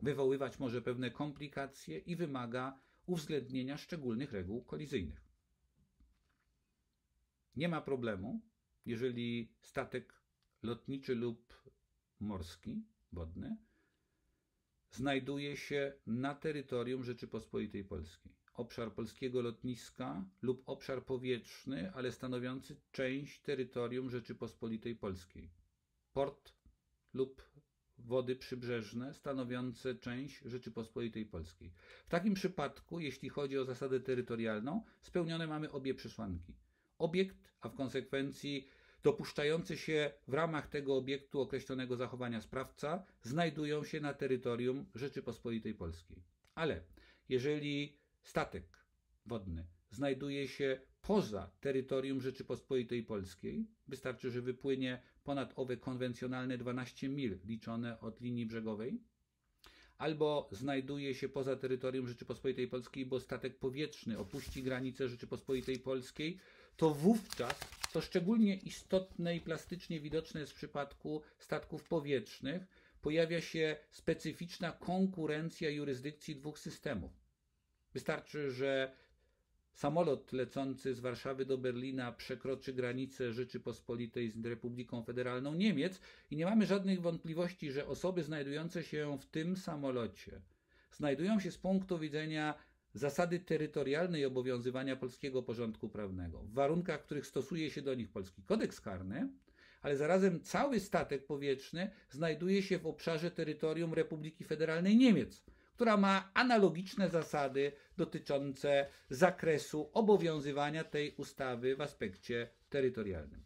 wywoływać może pewne komplikacje i wymaga uwzględnienia szczególnych reguł kolizyjnych. Nie ma problemu, jeżeli statek lotniczy lub morski, wodny, znajduje się na terytorium Rzeczypospolitej Polskiej. Obszar polskiego lotniska lub obszar powietrzny, ale stanowiący część terytorium Rzeczypospolitej Polskiej. Port lub wody przybrzeżne stanowiące część Rzeczypospolitej Polskiej. W takim przypadku, jeśli chodzi o zasadę terytorialną, spełnione mamy obie przesłanki. Obiekt, a w konsekwencji dopuszczający się w ramach tego obiektu określonego zachowania sprawca znajdują się na terytorium Rzeczypospolitej Polskiej. Ale jeżeli statek wodny znajduje się poza terytorium Rzeczypospolitej Polskiej, wystarczy, że wypłynie ponad owe konwencjonalne 12 mil liczone od linii brzegowej, albo znajduje się poza terytorium Rzeczypospolitej Polskiej, bo statek powietrzny opuści granice Rzeczypospolitej Polskiej, to wówczas co szczególnie istotne i plastycznie widoczne jest w przypadku statków powietrznych, pojawia się specyficzna konkurencja jurysdykcji dwóch systemów. Wystarczy, że samolot lecący z Warszawy do Berlina przekroczy granicę Rzeczypospolitej z Republiką Federalną Niemiec i nie mamy żadnych wątpliwości, że osoby znajdujące się w tym samolocie znajdują się z punktu widzenia zasady terytorialne i obowiązywania polskiego porządku prawnego, w warunkach, w których stosuje się do nich polski kodeks karny, ale zarazem cały statek powietrzny znajduje się w obszarze terytorium Republiki Federalnej Niemiec, która ma analogiczne zasady dotyczące zakresu obowiązywania tej ustawy w aspekcie terytorialnym.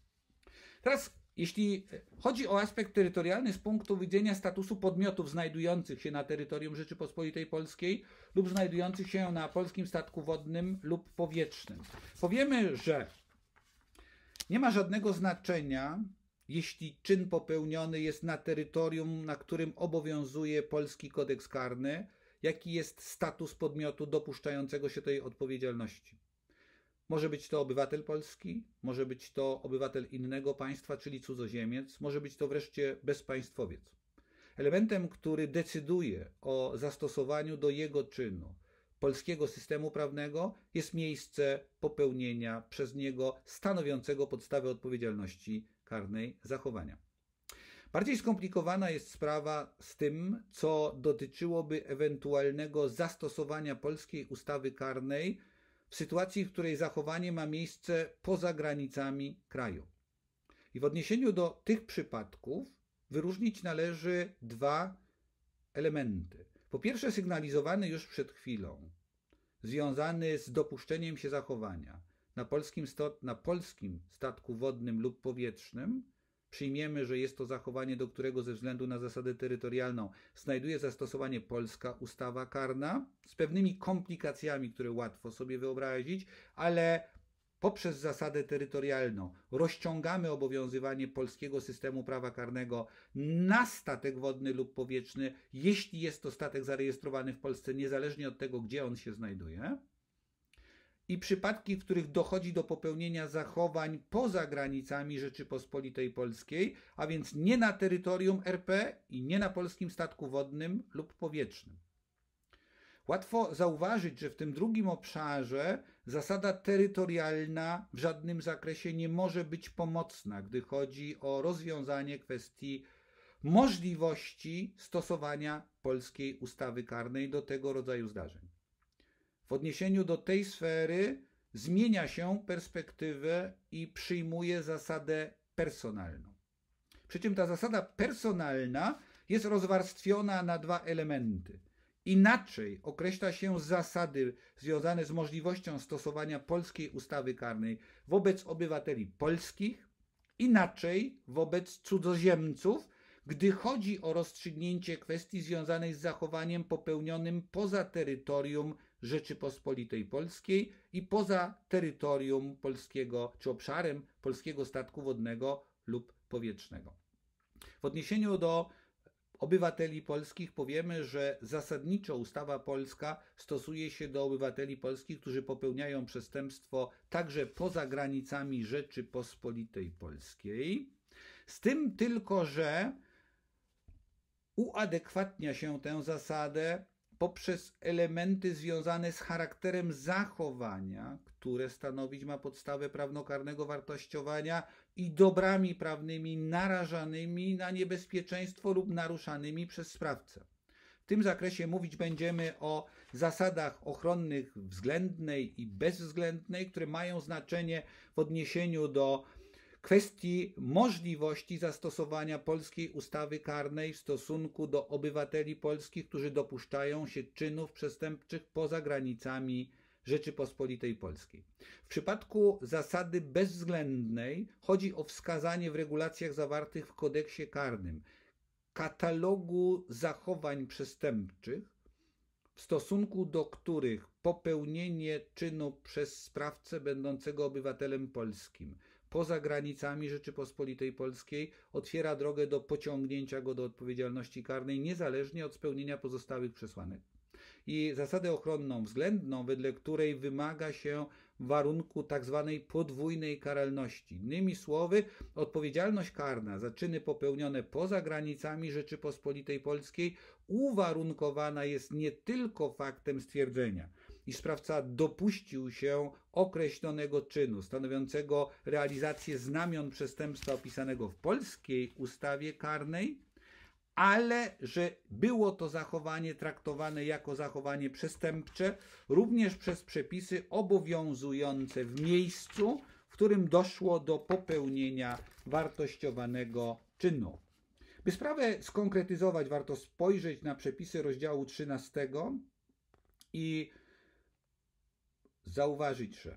Teraz jeśli chodzi o aspekt terytorialny z punktu widzenia statusu podmiotów znajdujących się na terytorium Rzeczypospolitej Polskiej lub znajdujących się na polskim statku wodnym lub powietrznym, powiemy, że nie ma żadnego znaczenia, jeśli czyn popełniony jest na terytorium, na którym obowiązuje polski kodeks karny, jaki jest status podmiotu dopuszczającego się tej odpowiedzialności. Może być to obywatel Polski, może być to obywatel innego państwa, czyli cudzoziemiec, może być to wreszcie bezpaństwowiec. Elementem, który decyduje o zastosowaniu do jego czynu polskiego systemu prawnego jest miejsce popełnienia przez niego stanowiącego podstawę odpowiedzialności karnej zachowania. Bardziej skomplikowana jest sprawa z tym, co dotyczyłoby ewentualnego zastosowania polskiej ustawy karnej w sytuacji, w której zachowanie ma miejsce poza granicami kraju. I w odniesieniu do tych przypadków wyróżnić należy dwa elementy. Po pierwsze, sygnalizowany już przed chwilą, związany z dopuszczeniem się zachowania na polskim, na polskim statku wodnym lub powietrznym, przyjmiemy, że jest to zachowanie, do którego ze względu na zasadę terytorialną znajduje zastosowanie polska ustawa karna, z pewnymi komplikacjami, które łatwo sobie wyobrazić, ale poprzez zasadę terytorialną rozciągamy obowiązywanie polskiego systemu prawa karnego na statek wodny lub powietrzny, jeśli jest to statek zarejestrowany w Polsce, niezależnie od tego, gdzie on się znajduje i przypadki, w których dochodzi do popełnienia zachowań poza granicami Rzeczypospolitej Polskiej, a więc nie na terytorium RP i nie na polskim statku wodnym lub powietrznym. Łatwo zauważyć, że w tym drugim obszarze zasada terytorialna w żadnym zakresie nie może być pomocna, gdy chodzi o rozwiązanie kwestii możliwości stosowania polskiej ustawy karnej do tego rodzaju zdarzeń w odniesieniu do tej sfery zmienia się perspektywę i przyjmuje zasadę personalną. Przy czym ta zasada personalna jest rozwarstwiona na dwa elementy. Inaczej określa się zasady związane z możliwością stosowania polskiej ustawy karnej wobec obywateli polskich, inaczej wobec cudzoziemców, gdy chodzi o rozstrzygnięcie kwestii związanej z zachowaniem popełnionym poza terytorium Rzeczypospolitej Polskiej i poza terytorium polskiego czy obszarem polskiego statku wodnego lub powietrznego. W odniesieniu do obywateli polskich powiemy, że zasadniczo ustawa polska stosuje się do obywateli polskich, którzy popełniają przestępstwo także poza granicami Rzeczypospolitej Polskiej. Z tym tylko, że uadekwatnia się tę zasadę poprzez elementy związane z charakterem zachowania, które stanowić ma podstawę prawnokarnego wartościowania i dobrami prawnymi narażanymi na niebezpieczeństwo lub naruszanymi przez sprawcę. W tym zakresie mówić będziemy o zasadach ochronnych względnej i bezwzględnej, które mają znaczenie w odniesieniu do kwestii możliwości zastosowania polskiej ustawy karnej w stosunku do obywateli polskich, którzy dopuszczają się czynów przestępczych poza granicami Rzeczypospolitej Polskiej. W przypadku zasady bezwzględnej chodzi o wskazanie w regulacjach zawartych w kodeksie karnym katalogu zachowań przestępczych, w stosunku do których popełnienie czynu przez sprawcę będącego obywatelem polskim poza granicami Rzeczypospolitej Polskiej otwiera drogę do pociągnięcia go do odpowiedzialności karnej niezależnie od spełnienia pozostałych przesłanek. I zasadę ochronną względną, wedle której wymaga się warunku tzw. Tak podwójnej karalności. Innymi słowy, odpowiedzialność karna za czyny popełnione poza granicami Rzeczypospolitej Polskiej uwarunkowana jest nie tylko faktem stwierdzenia, iż sprawca dopuścił się określonego czynu stanowiącego realizację znamion przestępstwa opisanego w polskiej ustawie karnej, ale że było to zachowanie traktowane jako zachowanie przestępcze również przez przepisy obowiązujące w miejscu, w którym doszło do popełnienia wartościowanego czynu. By sprawę skonkretyzować, warto spojrzeć na przepisy rozdziału 13 i zauważyć, że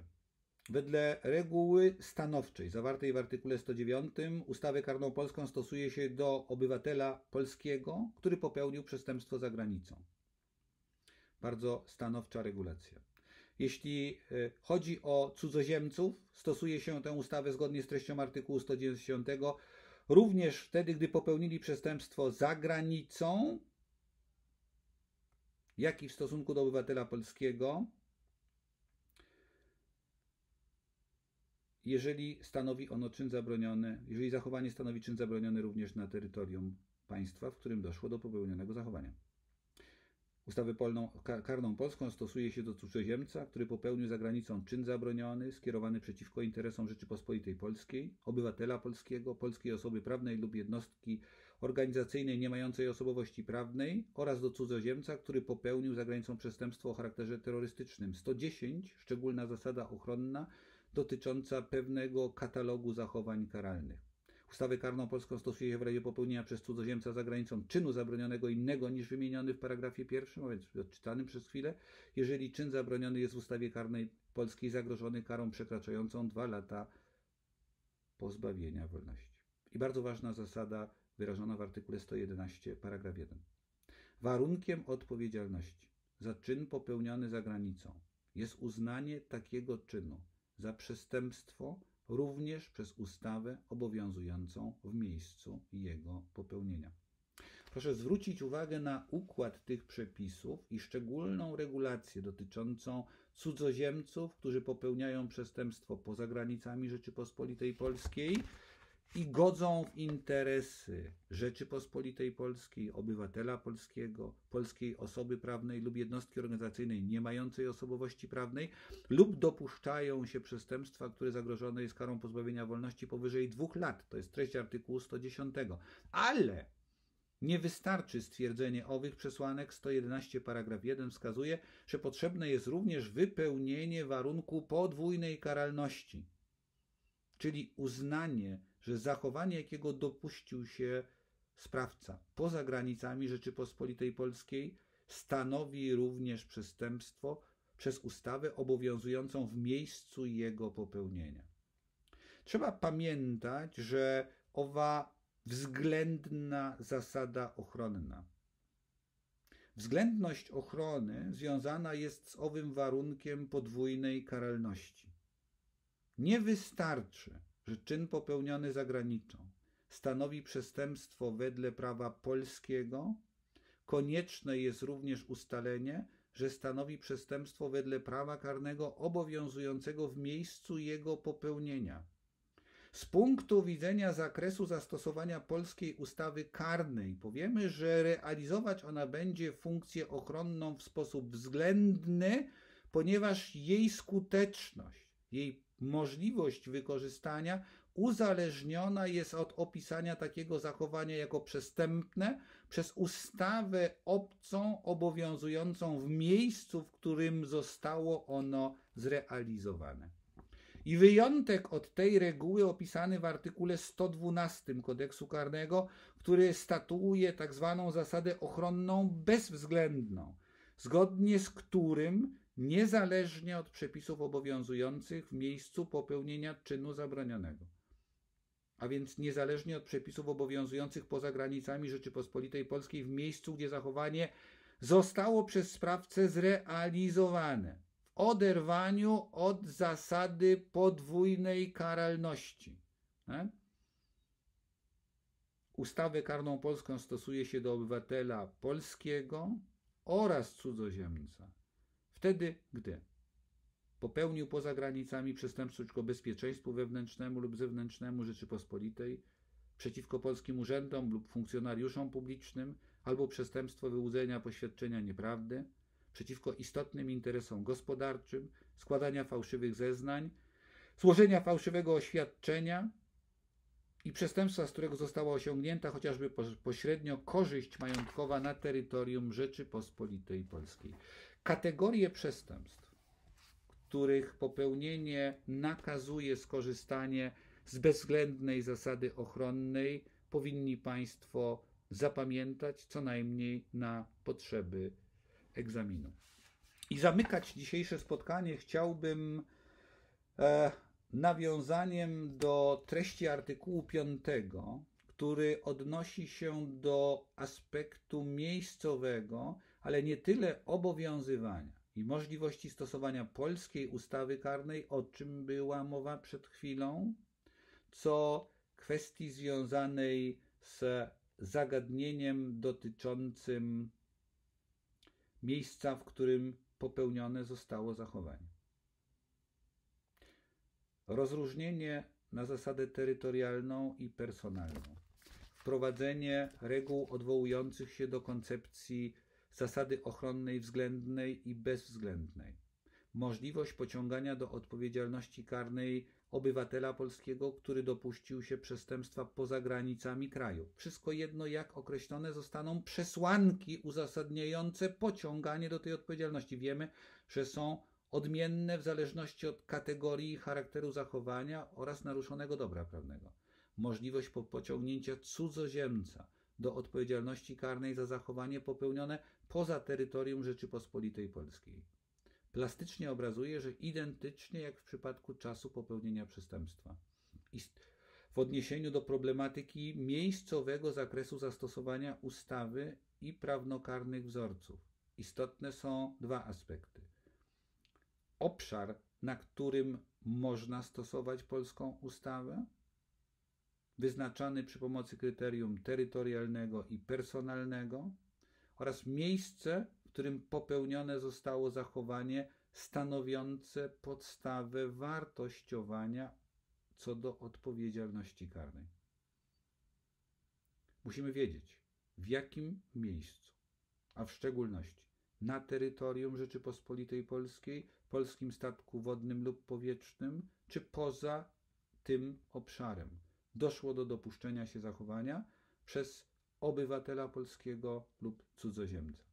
wedle reguły stanowczej zawartej w artykule 109 ustawę karną polską stosuje się do obywatela polskiego, który popełnił przestępstwo za granicą. Bardzo stanowcza regulacja. Jeśli e, chodzi o cudzoziemców, stosuje się tę ustawę zgodnie z treścią artykułu 190 również wtedy, gdy popełnili przestępstwo za granicą, jak i w stosunku do obywatela polskiego, jeżeli stanowi ono czyn zabroniony, jeżeli zachowanie stanowi czyn zabroniony również na terytorium państwa, w którym doszło do popełnionego zachowania. Ustawę polną, karną polską stosuje się do cudzoziemca, który popełnił za granicą czyn zabroniony skierowany przeciwko interesom Rzeczypospolitej Polskiej, obywatela polskiego, polskiej osoby prawnej lub jednostki organizacyjnej nie mającej osobowości prawnej oraz do cudzoziemca, który popełnił za granicą przestępstwo o charakterze terrorystycznym. 110 Szczególna zasada ochronna dotycząca pewnego katalogu zachowań karalnych. Ustawę karną polską stosuje się w razie popełnienia przez cudzoziemca za granicą czynu zabronionego innego niż wymieniony w paragrafie pierwszym, a więc odczytanym przez chwilę, jeżeli czyn zabroniony jest w ustawie karnej polskiej zagrożony karą przekraczającą dwa lata pozbawienia wolności. I bardzo ważna zasada wyrażona w artykule 111, paragraf 1. Warunkiem odpowiedzialności za czyn popełniony za granicą jest uznanie takiego czynu za przestępstwo również przez ustawę obowiązującą w miejscu jego popełnienia. Proszę zwrócić uwagę na układ tych przepisów i szczególną regulację dotyczącą cudzoziemców, którzy popełniają przestępstwo poza granicami Rzeczypospolitej Polskiej i godzą w interesy Rzeczypospolitej Polskiej, obywatela polskiego, polskiej osoby prawnej lub jednostki organizacyjnej nie mającej osobowości prawnej lub dopuszczają się przestępstwa, które zagrożone jest karą pozbawienia wolności powyżej dwóch lat. To jest treść artykułu 110. Ale nie wystarczy stwierdzenie owych przesłanek. 111 paragraf 1 wskazuje, że potrzebne jest również wypełnienie warunku podwójnej karalności, czyli uznanie że zachowanie, jakiego dopuścił się sprawca poza granicami Rzeczypospolitej Polskiej, stanowi również przestępstwo przez ustawę obowiązującą w miejscu jego popełnienia. Trzeba pamiętać, że owa względna zasada ochronna. Względność ochrony związana jest z owym warunkiem podwójnej karalności. Nie wystarczy, że czyn popełniony za granicą stanowi przestępstwo wedle prawa polskiego, konieczne jest również ustalenie, że stanowi przestępstwo wedle prawa karnego obowiązującego w miejscu jego popełnienia. Z punktu widzenia zakresu zastosowania polskiej ustawy karnej, powiemy, że realizować ona będzie funkcję ochronną w sposób względny, ponieważ jej skuteczność, jej możliwość wykorzystania uzależniona jest od opisania takiego zachowania jako przestępne przez ustawę obcą obowiązującą w miejscu, w którym zostało ono zrealizowane. I wyjątek od tej reguły opisany w artykule 112 kodeksu karnego, który statuuje tzw. Tak zasadę ochronną bezwzględną, zgodnie z którym niezależnie od przepisów obowiązujących w miejscu popełnienia czynu zabronionego, a więc niezależnie od przepisów obowiązujących poza granicami Rzeczypospolitej Polskiej w miejscu, gdzie zachowanie zostało przez sprawcę zrealizowane w oderwaniu od zasady podwójnej karalności. Tak? Ustawę karną polską stosuje się do obywatela polskiego oraz cudzoziemca wtedy, gdy popełnił poza granicami przestępstwo przeciwko bezpieczeństwu wewnętrznemu lub zewnętrznemu Rzeczypospolitej, przeciwko polskim urzędom lub funkcjonariuszom publicznym, albo przestępstwo wyłudzenia poświadczenia nieprawdy, przeciwko istotnym interesom gospodarczym, składania fałszywych zeznań, złożenia fałszywego oświadczenia i przestępstwa, z którego została osiągnięta chociażby pośrednio korzyść majątkowa na terytorium Rzeczypospolitej Polskiej kategorie przestępstw, których popełnienie nakazuje skorzystanie z bezwzględnej zasady ochronnej, powinni Państwo zapamiętać co najmniej na potrzeby egzaminu. I zamykać dzisiejsze spotkanie chciałbym e, nawiązaniem do treści artykułu 5, który odnosi się do aspektu miejscowego ale nie tyle obowiązywania i możliwości stosowania polskiej ustawy karnej, o czym była mowa przed chwilą, co kwestii związanej z zagadnieniem dotyczącym miejsca, w którym popełnione zostało zachowanie. Rozróżnienie na zasadę terytorialną i personalną. Wprowadzenie reguł odwołujących się do koncepcji zasady ochronnej względnej i bezwzględnej, możliwość pociągania do odpowiedzialności karnej obywatela polskiego, który dopuścił się przestępstwa poza granicami kraju. Wszystko jedno, jak określone zostaną przesłanki uzasadniające pociąganie do tej odpowiedzialności. Wiemy, że są odmienne w zależności od kategorii i charakteru zachowania oraz naruszonego dobra prawnego. Możliwość pociągnięcia cudzoziemca do odpowiedzialności karnej za zachowanie popełnione poza terytorium Rzeczypospolitej Polskiej. Plastycznie obrazuje, że identycznie jak w przypadku czasu popełnienia przestępstwa. W odniesieniu do problematyki miejscowego zakresu zastosowania ustawy i prawnokarnych wzorców, istotne są dwa aspekty. Obszar, na którym można stosować polską ustawę, wyznaczany przy pomocy kryterium terytorialnego i personalnego, oraz miejsce, w którym popełnione zostało zachowanie stanowiące podstawę wartościowania co do odpowiedzialności karnej. Musimy wiedzieć, w jakim miejscu, a w szczególności na terytorium Rzeczypospolitej Polskiej, polskim statku wodnym lub powietrznym, czy poza tym obszarem doszło do dopuszczenia się zachowania przez obywatela polskiego lub cudzoziemca.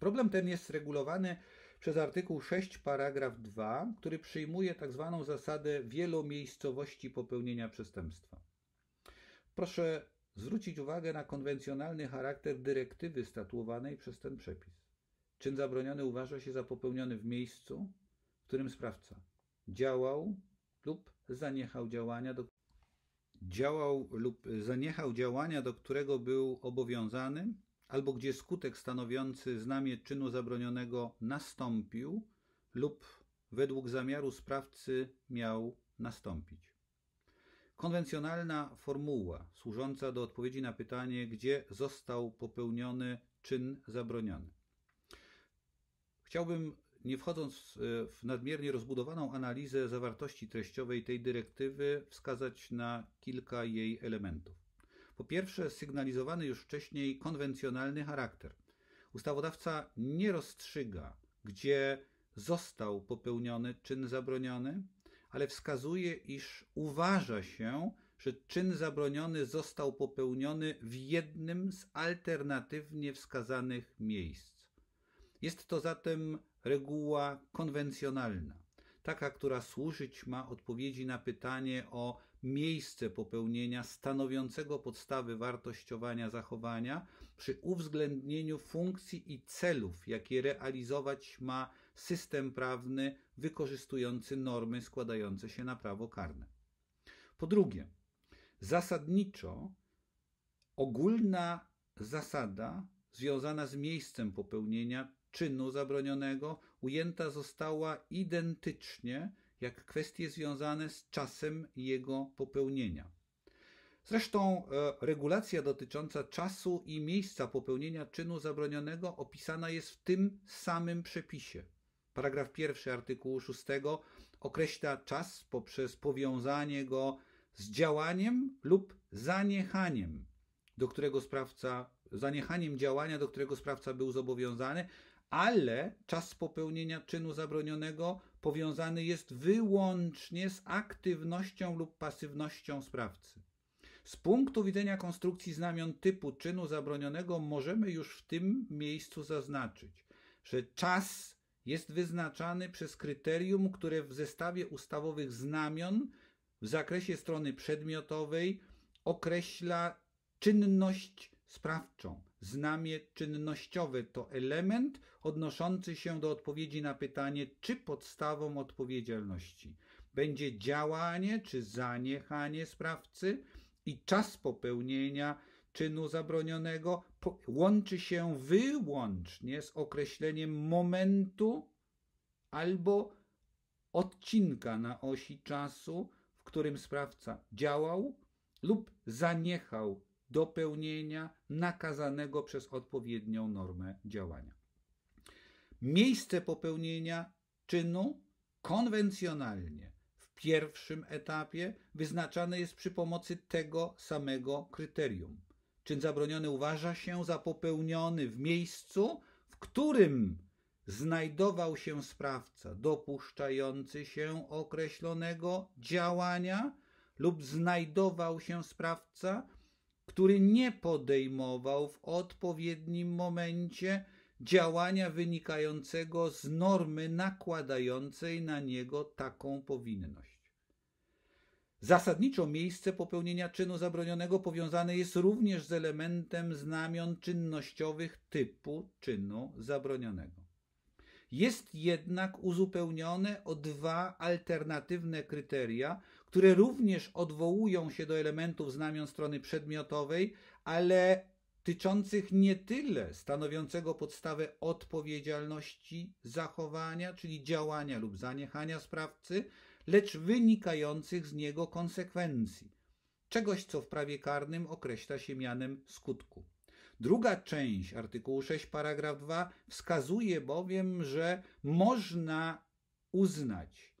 Problem ten jest regulowany przez artykuł 6 paragraf 2, który przyjmuje tzw. Tak zasadę wielomiejscowości popełnienia przestępstwa. Proszę zwrócić uwagę na konwencjonalny charakter dyrektywy statuowanej przez ten przepis. Czyn zabroniony uważa się za popełniony w miejscu, w którym sprawca działał lub zaniechał działania, do działał lub zaniechał działania, do którego był obowiązany, albo gdzie skutek stanowiący znamię czynu zabronionego nastąpił lub według zamiaru sprawcy miał nastąpić. Konwencjonalna formuła służąca do odpowiedzi na pytanie, gdzie został popełniony czyn zabroniony. Chciałbym nie wchodząc w nadmiernie rozbudowaną analizę zawartości treściowej tej dyrektywy, wskazać na kilka jej elementów. Po pierwsze, sygnalizowany już wcześniej konwencjonalny charakter. Ustawodawca nie rozstrzyga, gdzie został popełniony czyn zabroniony, ale wskazuje, iż uważa się, że czyn zabroniony został popełniony w jednym z alternatywnie wskazanych miejsc. Jest to zatem reguła konwencjonalna, taka, która służyć ma odpowiedzi na pytanie o miejsce popełnienia stanowiącego podstawy wartościowania zachowania przy uwzględnieniu funkcji i celów, jakie realizować ma system prawny wykorzystujący normy składające się na prawo karne. Po drugie, zasadniczo ogólna zasada związana z miejscem popełnienia czynu zabronionego ujęta została identycznie jak kwestie związane z czasem jego popełnienia. Zresztą e, regulacja dotycząca czasu i miejsca popełnienia czynu zabronionego opisana jest w tym samym przepisie. Paragraf pierwszy artykułu 6 określa czas poprzez powiązanie go z działaniem lub zaniechaniem, do którego sprawca, zaniechaniem działania, do którego sprawca był zobowiązany, ale czas popełnienia czynu zabronionego powiązany jest wyłącznie z aktywnością lub pasywnością sprawcy. Z punktu widzenia konstrukcji znamion typu czynu zabronionego możemy już w tym miejscu zaznaczyć, że czas jest wyznaczany przez kryterium, które w zestawie ustawowych znamion w zakresie strony przedmiotowej określa czynność sprawczą, Znamie czynnościowe to element odnoszący się do odpowiedzi na pytanie, czy podstawą odpowiedzialności będzie działanie czy zaniechanie sprawcy i czas popełnienia czynu zabronionego łączy się wyłącznie z określeniem momentu albo odcinka na osi czasu, w którym sprawca działał lub zaniechał dopełnienia nakazanego przez odpowiednią normę działania. Miejsce popełnienia czynu konwencjonalnie w pierwszym etapie wyznaczane jest przy pomocy tego samego kryterium. Czyn zabroniony uważa się za popełniony w miejscu, w którym znajdował się sprawca dopuszczający się określonego działania lub znajdował się sprawca który nie podejmował w odpowiednim momencie działania wynikającego z normy nakładającej na niego taką powinność. Zasadniczo miejsce popełnienia czynu zabronionego powiązane jest również z elementem znamion czynnościowych typu czynu zabronionego. Jest jednak uzupełnione o dwa alternatywne kryteria, które również odwołują się do elementów znamion strony przedmiotowej, ale tyczących nie tyle stanowiącego podstawę odpowiedzialności zachowania, czyli działania lub zaniechania sprawcy, lecz wynikających z niego konsekwencji, czegoś co w prawie karnym określa się mianem skutku. Druga część artykułu 6 paragraf 2 wskazuje bowiem, że można uznać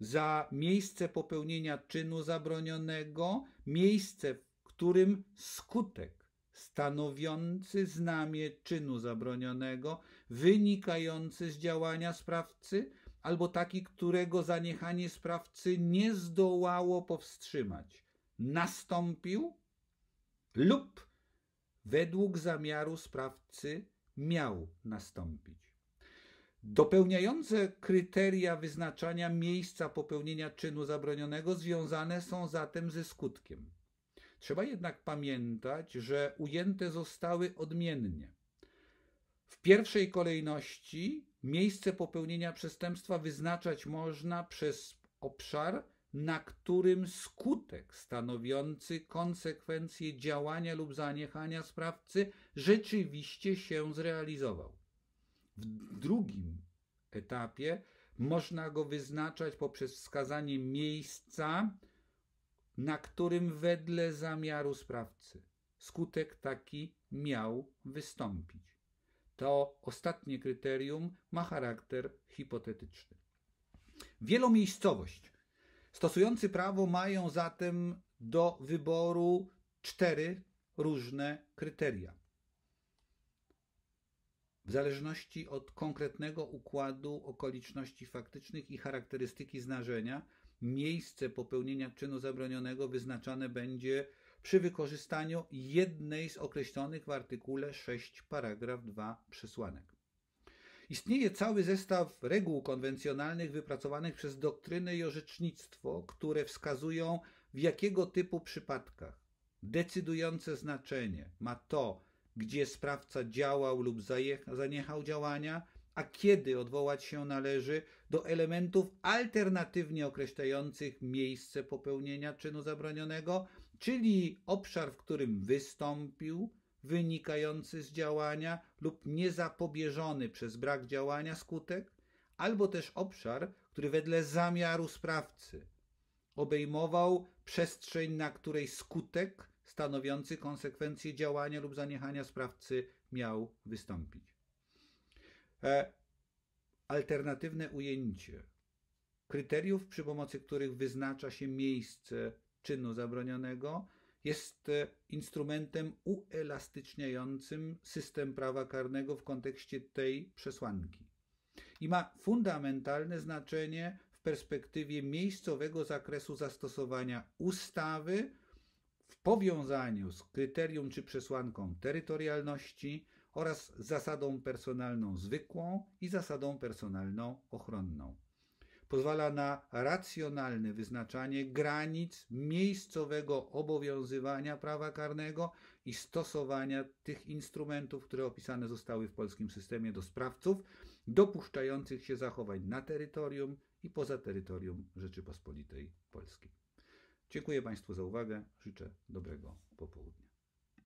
za miejsce popełnienia czynu zabronionego, miejsce, w którym skutek stanowiący znamię czynu zabronionego, wynikający z działania sprawcy, albo taki, którego zaniechanie sprawcy nie zdołało powstrzymać, nastąpił lub według zamiaru sprawcy miał nastąpić. Dopełniające kryteria wyznaczania miejsca popełnienia czynu zabronionego związane są zatem ze skutkiem. Trzeba jednak pamiętać, że ujęte zostały odmiennie. W pierwszej kolejności miejsce popełnienia przestępstwa wyznaczać można przez obszar, na którym skutek stanowiący konsekwencje działania lub zaniechania sprawcy rzeczywiście się zrealizował. W drugim etapie można go wyznaczać poprzez wskazanie miejsca, na którym wedle zamiaru sprawcy skutek taki miał wystąpić. To ostatnie kryterium ma charakter hipotetyczny. Wielomiejscowość. Stosujący prawo mają zatem do wyboru cztery różne kryteria w zależności od konkretnego układu okoliczności faktycznych i charakterystyki znażenia, miejsce popełnienia czynu zabronionego wyznaczane będzie przy wykorzystaniu jednej z określonych w artykule 6 paragraf 2 przesłanek. Istnieje cały zestaw reguł konwencjonalnych wypracowanych przez doktrynę i orzecznictwo, które wskazują, w jakiego typu przypadkach decydujące znaczenie ma to, gdzie sprawca działał lub zaniechał działania, a kiedy odwołać się należy do elementów alternatywnie określających miejsce popełnienia czynu zabronionego, czyli obszar, w którym wystąpił, wynikający z działania lub niezapobieżony przez brak działania skutek, albo też obszar, który wedle zamiaru sprawcy obejmował przestrzeń, na której skutek stanowiący konsekwencje działania lub zaniechania sprawcy miał wystąpić. E, alternatywne ujęcie kryteriów, przy pomocy których wyznacza się miejsce czynu zabronionego, jest e, instrumentem uelastyczniającym system prawa karnego w kontekście tej przesłanki i ma fundamentalne znaczenie w perspektywie miejscowego zakresu zastosowania ustawy w powiązaniu z kryterium czy przesłanką terytorialności oraz zasadą personalną zwykłą i zasadą personalną ochronną. Pozwala na racjonalne wyznaczanie granic miejscowego obowiązywania prawa karnego i stosowania tych instrumentów, które opisane zostały w polskim systemie do sprawców dopuszczających się zachowań na terytorium i poza terytorium Rzeczypospolitej Polskiej. Dziękuję Państwu za uwagę. Życzę dobrego popołudnia.